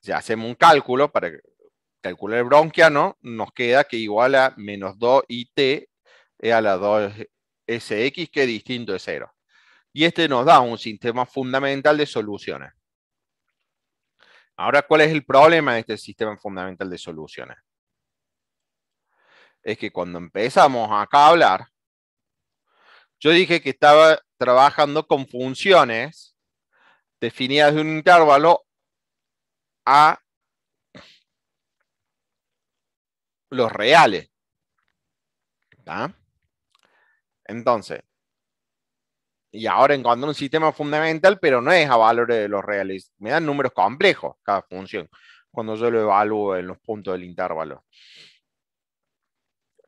Speaker 1: Si hacemos un cálculo para calcular el bronquiano, nos queda que igual a menos 2it a la 2sx, que es distinto de 0. Y este nos da un sistema fundamental de soluciones. Ahora, ¿cuál es el problema de este sistema fundamental de soluciones? es que cuando empezamos acá a hablar, yo dije que estaba trabajando con funciones definidas de un intervalo a los reales. Entonces, y ahora encuentro un sistema fundamental, pero no es a valores de los reales. Me dan números complejos cada función cuando yo lo evalúo en los puntos del intervalo.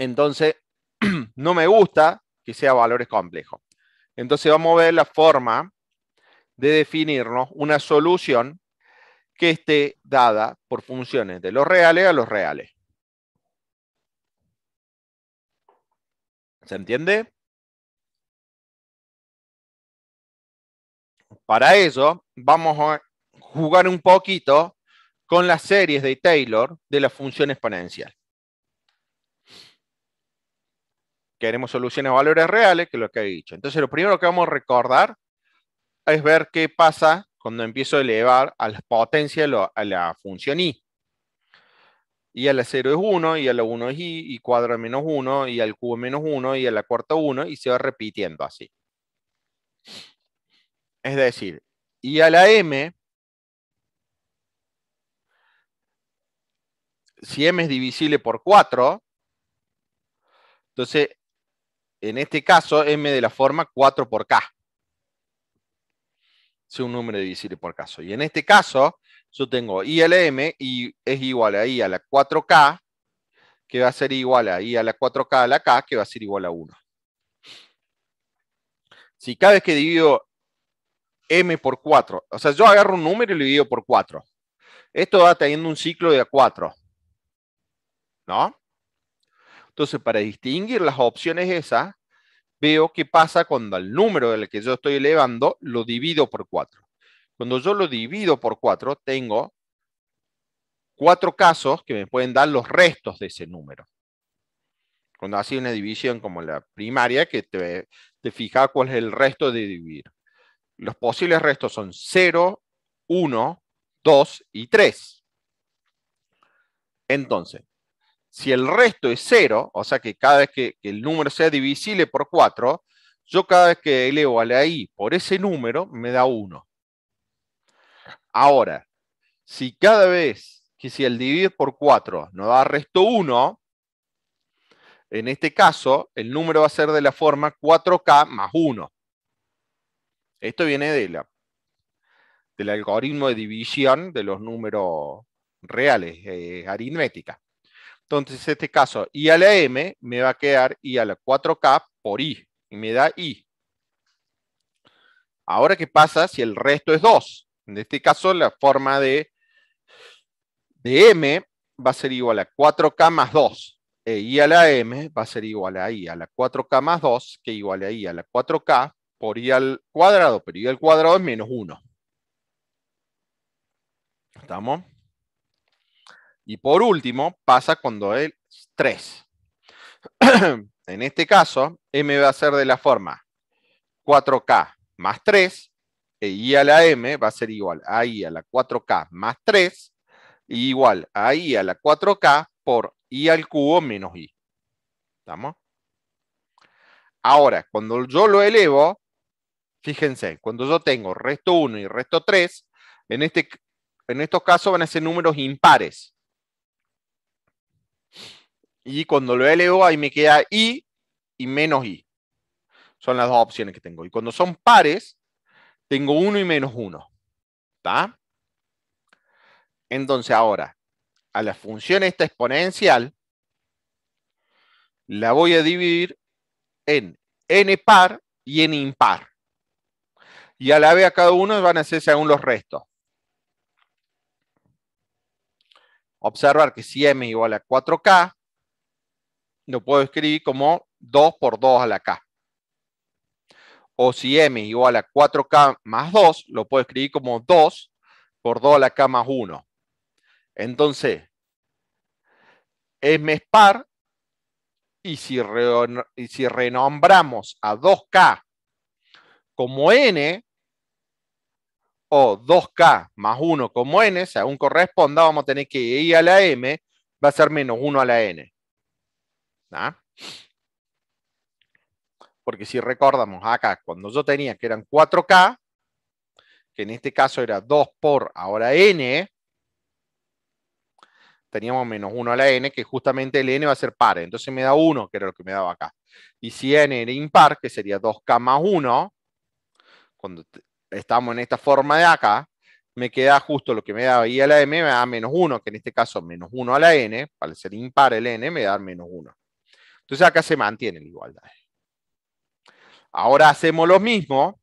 Speaker 1: Entonces, no me gusta que sea valores complejos. Entonces vamos a ver la forma de definirnos una solución que esté dada por funciones de los reales a los reales. ¿Se entiende? Para ello, vamos a jugar un poquito con las series de Taylor de la función exponencial. queremos soluciones a valores reales, que es lo que he dicho. Entonces, lo primero que vamos a recordar es ver qué pasa cuando empiezo a elevar a la potencia a la función i. Y a la 0 es 1, y a la 1 es i, y cuadro es menos 1, y al cubo menos 1, y a la cuarta 1, y se va repitiendo así. Es decir, y a la m, si m es divisible por 4, entonces en este caso, M de la forma 4 por K. Es un número divisible por caso. Y en este caso, yo tengo ILM y es igual a I a la 4K, que va a ser igual a I a la 4K a la K, que va a ser igual a 1. Si cada vez que divido M por 4, o sea, yo agarro un número y lo divido por 4. Esto va teniendo un ciclo de a 4. ¿No? Entonces, para distinguir las opciones esas, veo qué pasa cuando el número del que yo estoy elevando lo divido por 4. Cuando yo lo divido por 4, tengo cuatro casos que me pueden dar los restos de ese número. Cuando hacía una división como la primaria, que te, te cuál es el resto de dividir. Los posibles restos son 0, 1, 2 y 3. Entonces, si el resto es 0, o sea que cada vez que, el número sea divisible por 4, yo cada vez que elevo a la i por ese número me da 1. Ahora, si cada vez que si el divide por 4 nos da resto 1, en este caso el número va a ser de la forma 4k más 1. Esto viene de la, del algoritmo de división de los números reales, eh, aritmética. Entonces, en este caso, I a la M me va a quedar I a la 4K por I. Y me da I. Ahora, ¿qué pasa si el resto es 2? En este caso, la forma de, de M va a ser igual a 4K más 2. E I a la M va a ser igual a I a la 4K más 2, que igual a I a la 4K por I al cuadrado, pero I al cuadrado es menos 1. ¿Estamos? Y por último, pasa cuando es 3. en este caso, m va a ser de la forma 4k más 3, e i a la m va a ser igual a i a la 4k más 3, igual a i a la 4k por i al cubo menos i. ¿Estamos? Ahora, cuando yo lo elevo, fíjense, cuando yo tengo resto 1 y resto 3, en, este, en estos casos van a ser números impares. Y cuando lo elevo, ahí me queda i y menos i. Son las dos opciones que tengo. Y cuando son pares, tengo 1 y menos 1. ¿Está? Entonces ahora, a la función esta exponencial, la voy a dividir en n par y n impar. Y a la vez a cada uno van a hacer según los restos. Observar que si m es igual a 4k, lo puedo escribir como 2 por 2 a la K. O si M es igual a 4K más 2, lo puedo escribir como 2 por 2 a la K más 1. Entonces, M es par, y si, y si renombramos a 2K como N, o 2K más 1 como N, aún corresponda, vamos a tener que I a la M va a ser menos 1 a la N. ¿Ah? Porque si recordamos acá, cuando yo tenía que eran 4K, que en este caso era 2 por ahora N, teníamos menos 1 a la N, que justamente el N va a ser par. Entonces me da 1, que era lo que me daba acá. Y si N era impar, que sería 2K más 1, cuando estamos en esta forma de acá, me queda justo lo que me daba I a la M, me da menos 1, que en este caso menos 1 a la N, para ser impar el N, me da menos 1. Entonces acá se mantiene la igualdad. Ahora hacemos lo mismo.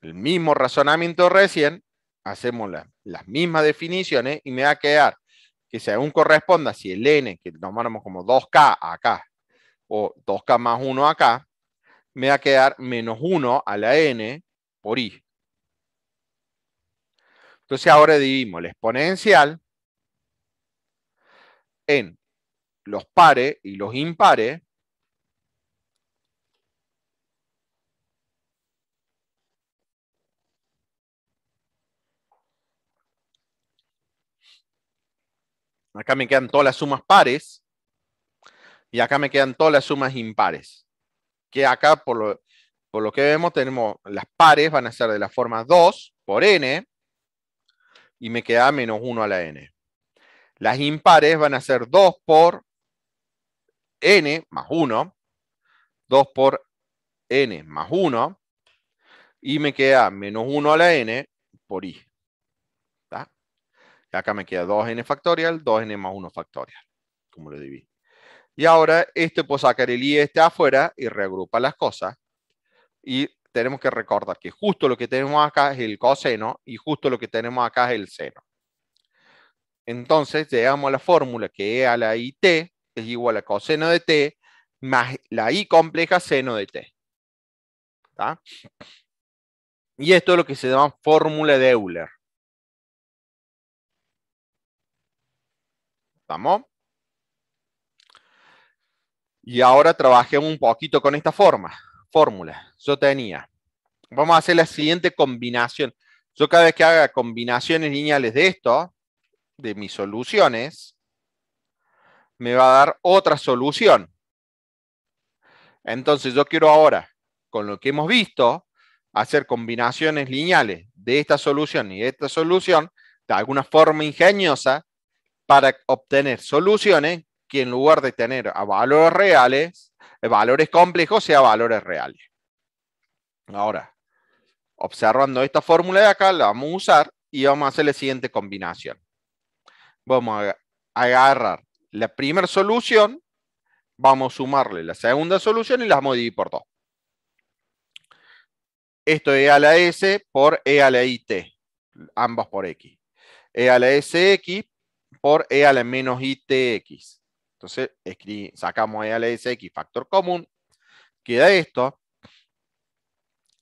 Speaker 1: El mismo razonamiento recién. Hacemos las mismas definiciones y me va a quedar que según corresponda, si el n, que tomáramos como 2k acá, o 2k más 1 acá, me va a quedar menos 1 a la n por i. Entonces ahora dividimos la exponencial en los pares y los impares, Acá me quedan todas las sumas pares y acá me quedan todas las sumas impares. Que acá, por lo, que vemos, tenemos las pares van a ser de la forma 2 por n y me queda menos 1 a la n. Las impares van a ser 2 por n más 1, 2 por n más 1, y me queda menos 1 a la n por i. Y acá me queda 2n factorial, 2n más 1 factorial, como lo dividí. Y ahora este puedo sacar el i este afuera y reagrupa las cosas. Y tenemos que recordar que justo lo que tenemos acá es el coseno y justo lo que tenemos acá es el seno. Entonces llegamos a la fórmula que E a la T es igual a coseno de T más la I compleja seno de T. ¿Está? Y esto es lo que se llama fórmula de Euler. ¿Estamos? Y ahora trabajemos un poquito con esta forma, fórmula. Yo tenía, vamos a hacer la siguiente combinación. Yo cada vez que haga combinaciones lineales de esto, de mis soluciones me va a dar otra solución. Entonces yo quiero ahora, con lo que hemos visto, hacer combinaciones lineales de esta solución y de esta solución de alguna forma ingeniosa para obtener soluciones que en lugar de tener a valores reales, eh, valores complejos, sea valores reales. Ahora, observando esta fórmula de acá, la vamos a usar y vamos a hacer la siguiente combinación vamos a agarrar la primera solución, vamos a sumarle la segunda solución y las vamos por 2. Esto es E a la S por E a la IT, ambas por X. E a la SX por E a la menos ITX. Entonces, sacamos E a la SX factor común, queda esto.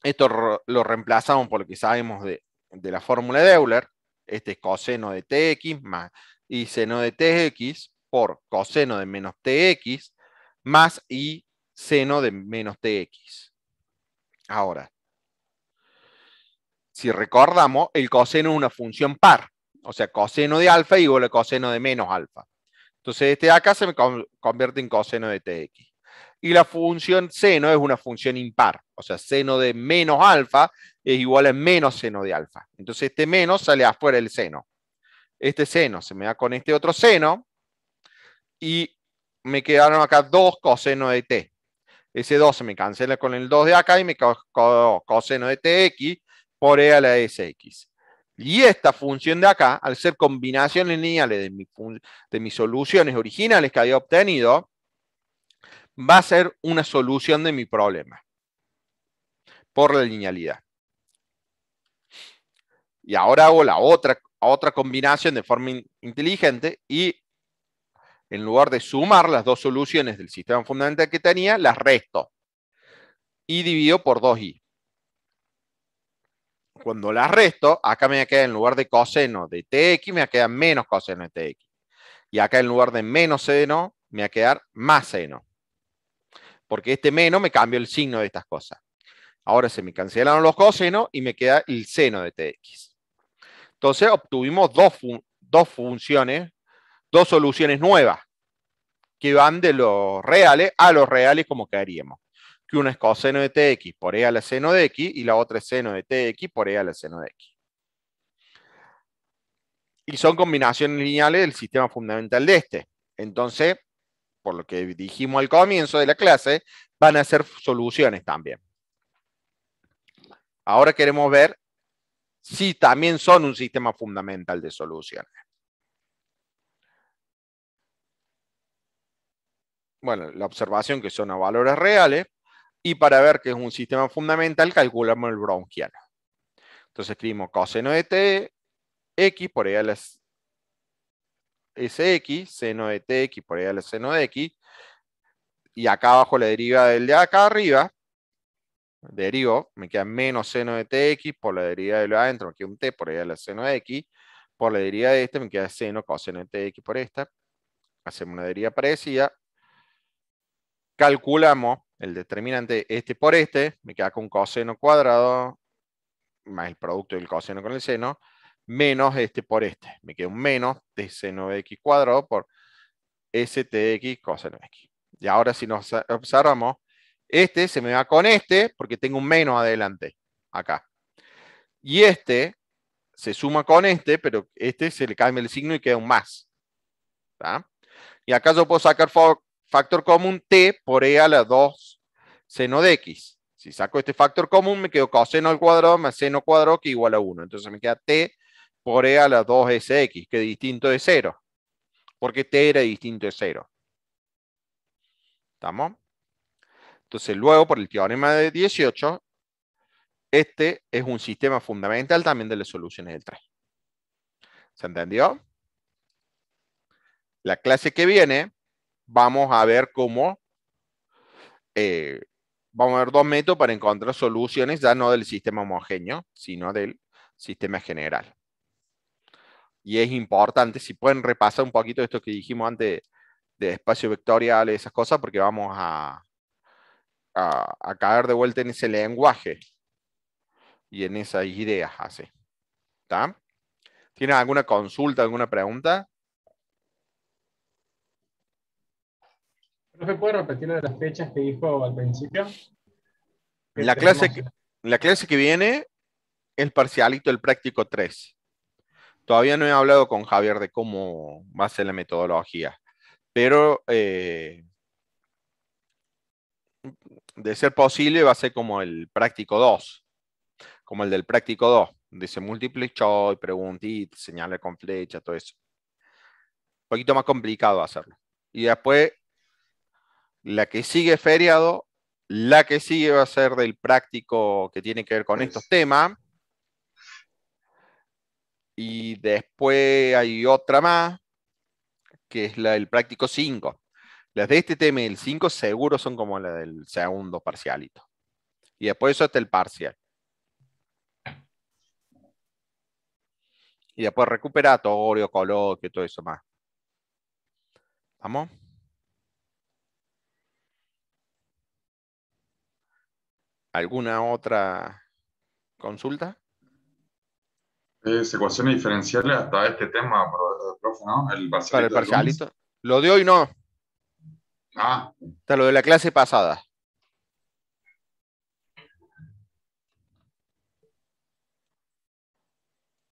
Speaker 1: Esto lo reemplazamos por lo que sabemos de, de la fórmula de Euler. Este es coseno de TX más y seno de tx por coseno de menos tx más y seno de menos tx. Ahora, si recordamos, el coseno es una función par. O sea, coseno de alfa igual a coseno de menos alfa. Entonces, este acá se me convierte en coseno de tx. Y la función seno es una función impar. O sea, seno de menos alfa es igual a menos seno de alfa. Entonces, este menos sale afuera del seno este seno se me da con este otro seno y me quedaron acá 2 coseno de t. Ese 2 se me cancela con el 2 de acá y me quedó coseno de tx por e a la sx. Y esta función de acá, al ser combinaciones lineales de, de mis soluciones originales que había obtenido, va a ser una solución de mi problema por la linealidad. Y ahora hago la otra otra combinación de forma inteligente y en lugar de sumar las dos soluciones del sistema fundamental que tenía, las resto. Y divido por 2i. Cuando las resto, acá me queda en lugar de coseno de tx, me queda menos coseno de tx. Y acá en lugar de menos seno, me va a quedar más seno. Porque este menos me cambió el signo de estas cosas. Ahora se me cancelaron los cosenos y me queda el seno de tx. Entonces obtuvimos dos, funciones, dos soluciones nuevas que van de los reales a los reales como quedaríamos. Que una es coseno de tx por e a la seno de x y la otra es seno de tx por e a la seno de x. Y son combinaciones lineales del sistema fundamental de este. Entonces, por lo que dijimos al comienzo de la clase, van a ser soluciones también. Ahora queremos ver sí también son un sistema fundamental de soluciones. Bueno, la observación que son a valores reales y para ver que es un sistema fundamental calculamos el bronquiano. Entonces escribimos coseno de t, x por e a la sx, seno de t, x por e a seno de x, y acá abajo la deriva del de acá arriba, derivo, me queda menos seno de tx por la derivada de lo adentro, me queda un t por la seno de x, por la derivada de este me queda seno coseno de tx por esta, hacemos una derivada parecida, calculamos el determinante este por este, me queda con coseno cuadrado, más el producto del coseno con el seno, menos este por este, me queda un menos de seno de x cuadrado por stx coseno de x. Y ahora si nos observamos, este se me va con este porque tengo un menos adelante, acá. Y este se suma con este, pero este se le cambia el signo y queda un más. Y acá yo puedo sacar factor común t por e a la 2 seno de x. Si saco este factor común, me quedo coseno al cuadrado más seno cuadrado que igual a 1. Entonces me queda t por e a la 2sx, que distinto de 0. Porque t era distinto de 0. ¿Estamos? Entonces, luego, por el teorema de 18, este es un sistema fundamental también de las soluciones del 3. ¿Se entendió? La clase que viene, vamos a ver cómo... Eh, vamos a ver dos métodos para encontrar soluciones, ya no del sistema homogéneo, sino del sistema general. Y es importante, si pueden repasar un poquito esto que dijimos antes de espacio vectorial, y esas cosas, porque vamos a, a, caer de vuelta en ese lenguaje y en esas ideas así. ¿Está? ¿Tienes alguna consulta, alguna pregunta? se puede repetir las fechas que dijo al principio? La clase, que, la clase que viene, el parcialito, el práctico 3. Todavía no he hablado con Javier de cómo va a ser la metodología, pero eh, de ser posible, va a ser como el práctico 2, como el del práctico 2. Dice múltiple choice, preguntitas, señales con flecha, todo eso. Un poquito más complicado hacerlo. Y después, la que sigue feriado, la que sigue va a ser del práctico que tiene que ver con pues estos temas. Y después hay otra más, que es la del práctico 5. Las de este tema el 5 seguro son como las del segundo parcialito. Y después eso hasta el parcial. Y después recuperatorio, coloquio, todo eso más. ¿Vamos? ¿Alguna otra consulta? ecuaciones diferenciales hasta este tema, profe, ¿no? el parcialito. Lo de hoy no. Ah. Está lo de la clase pasada.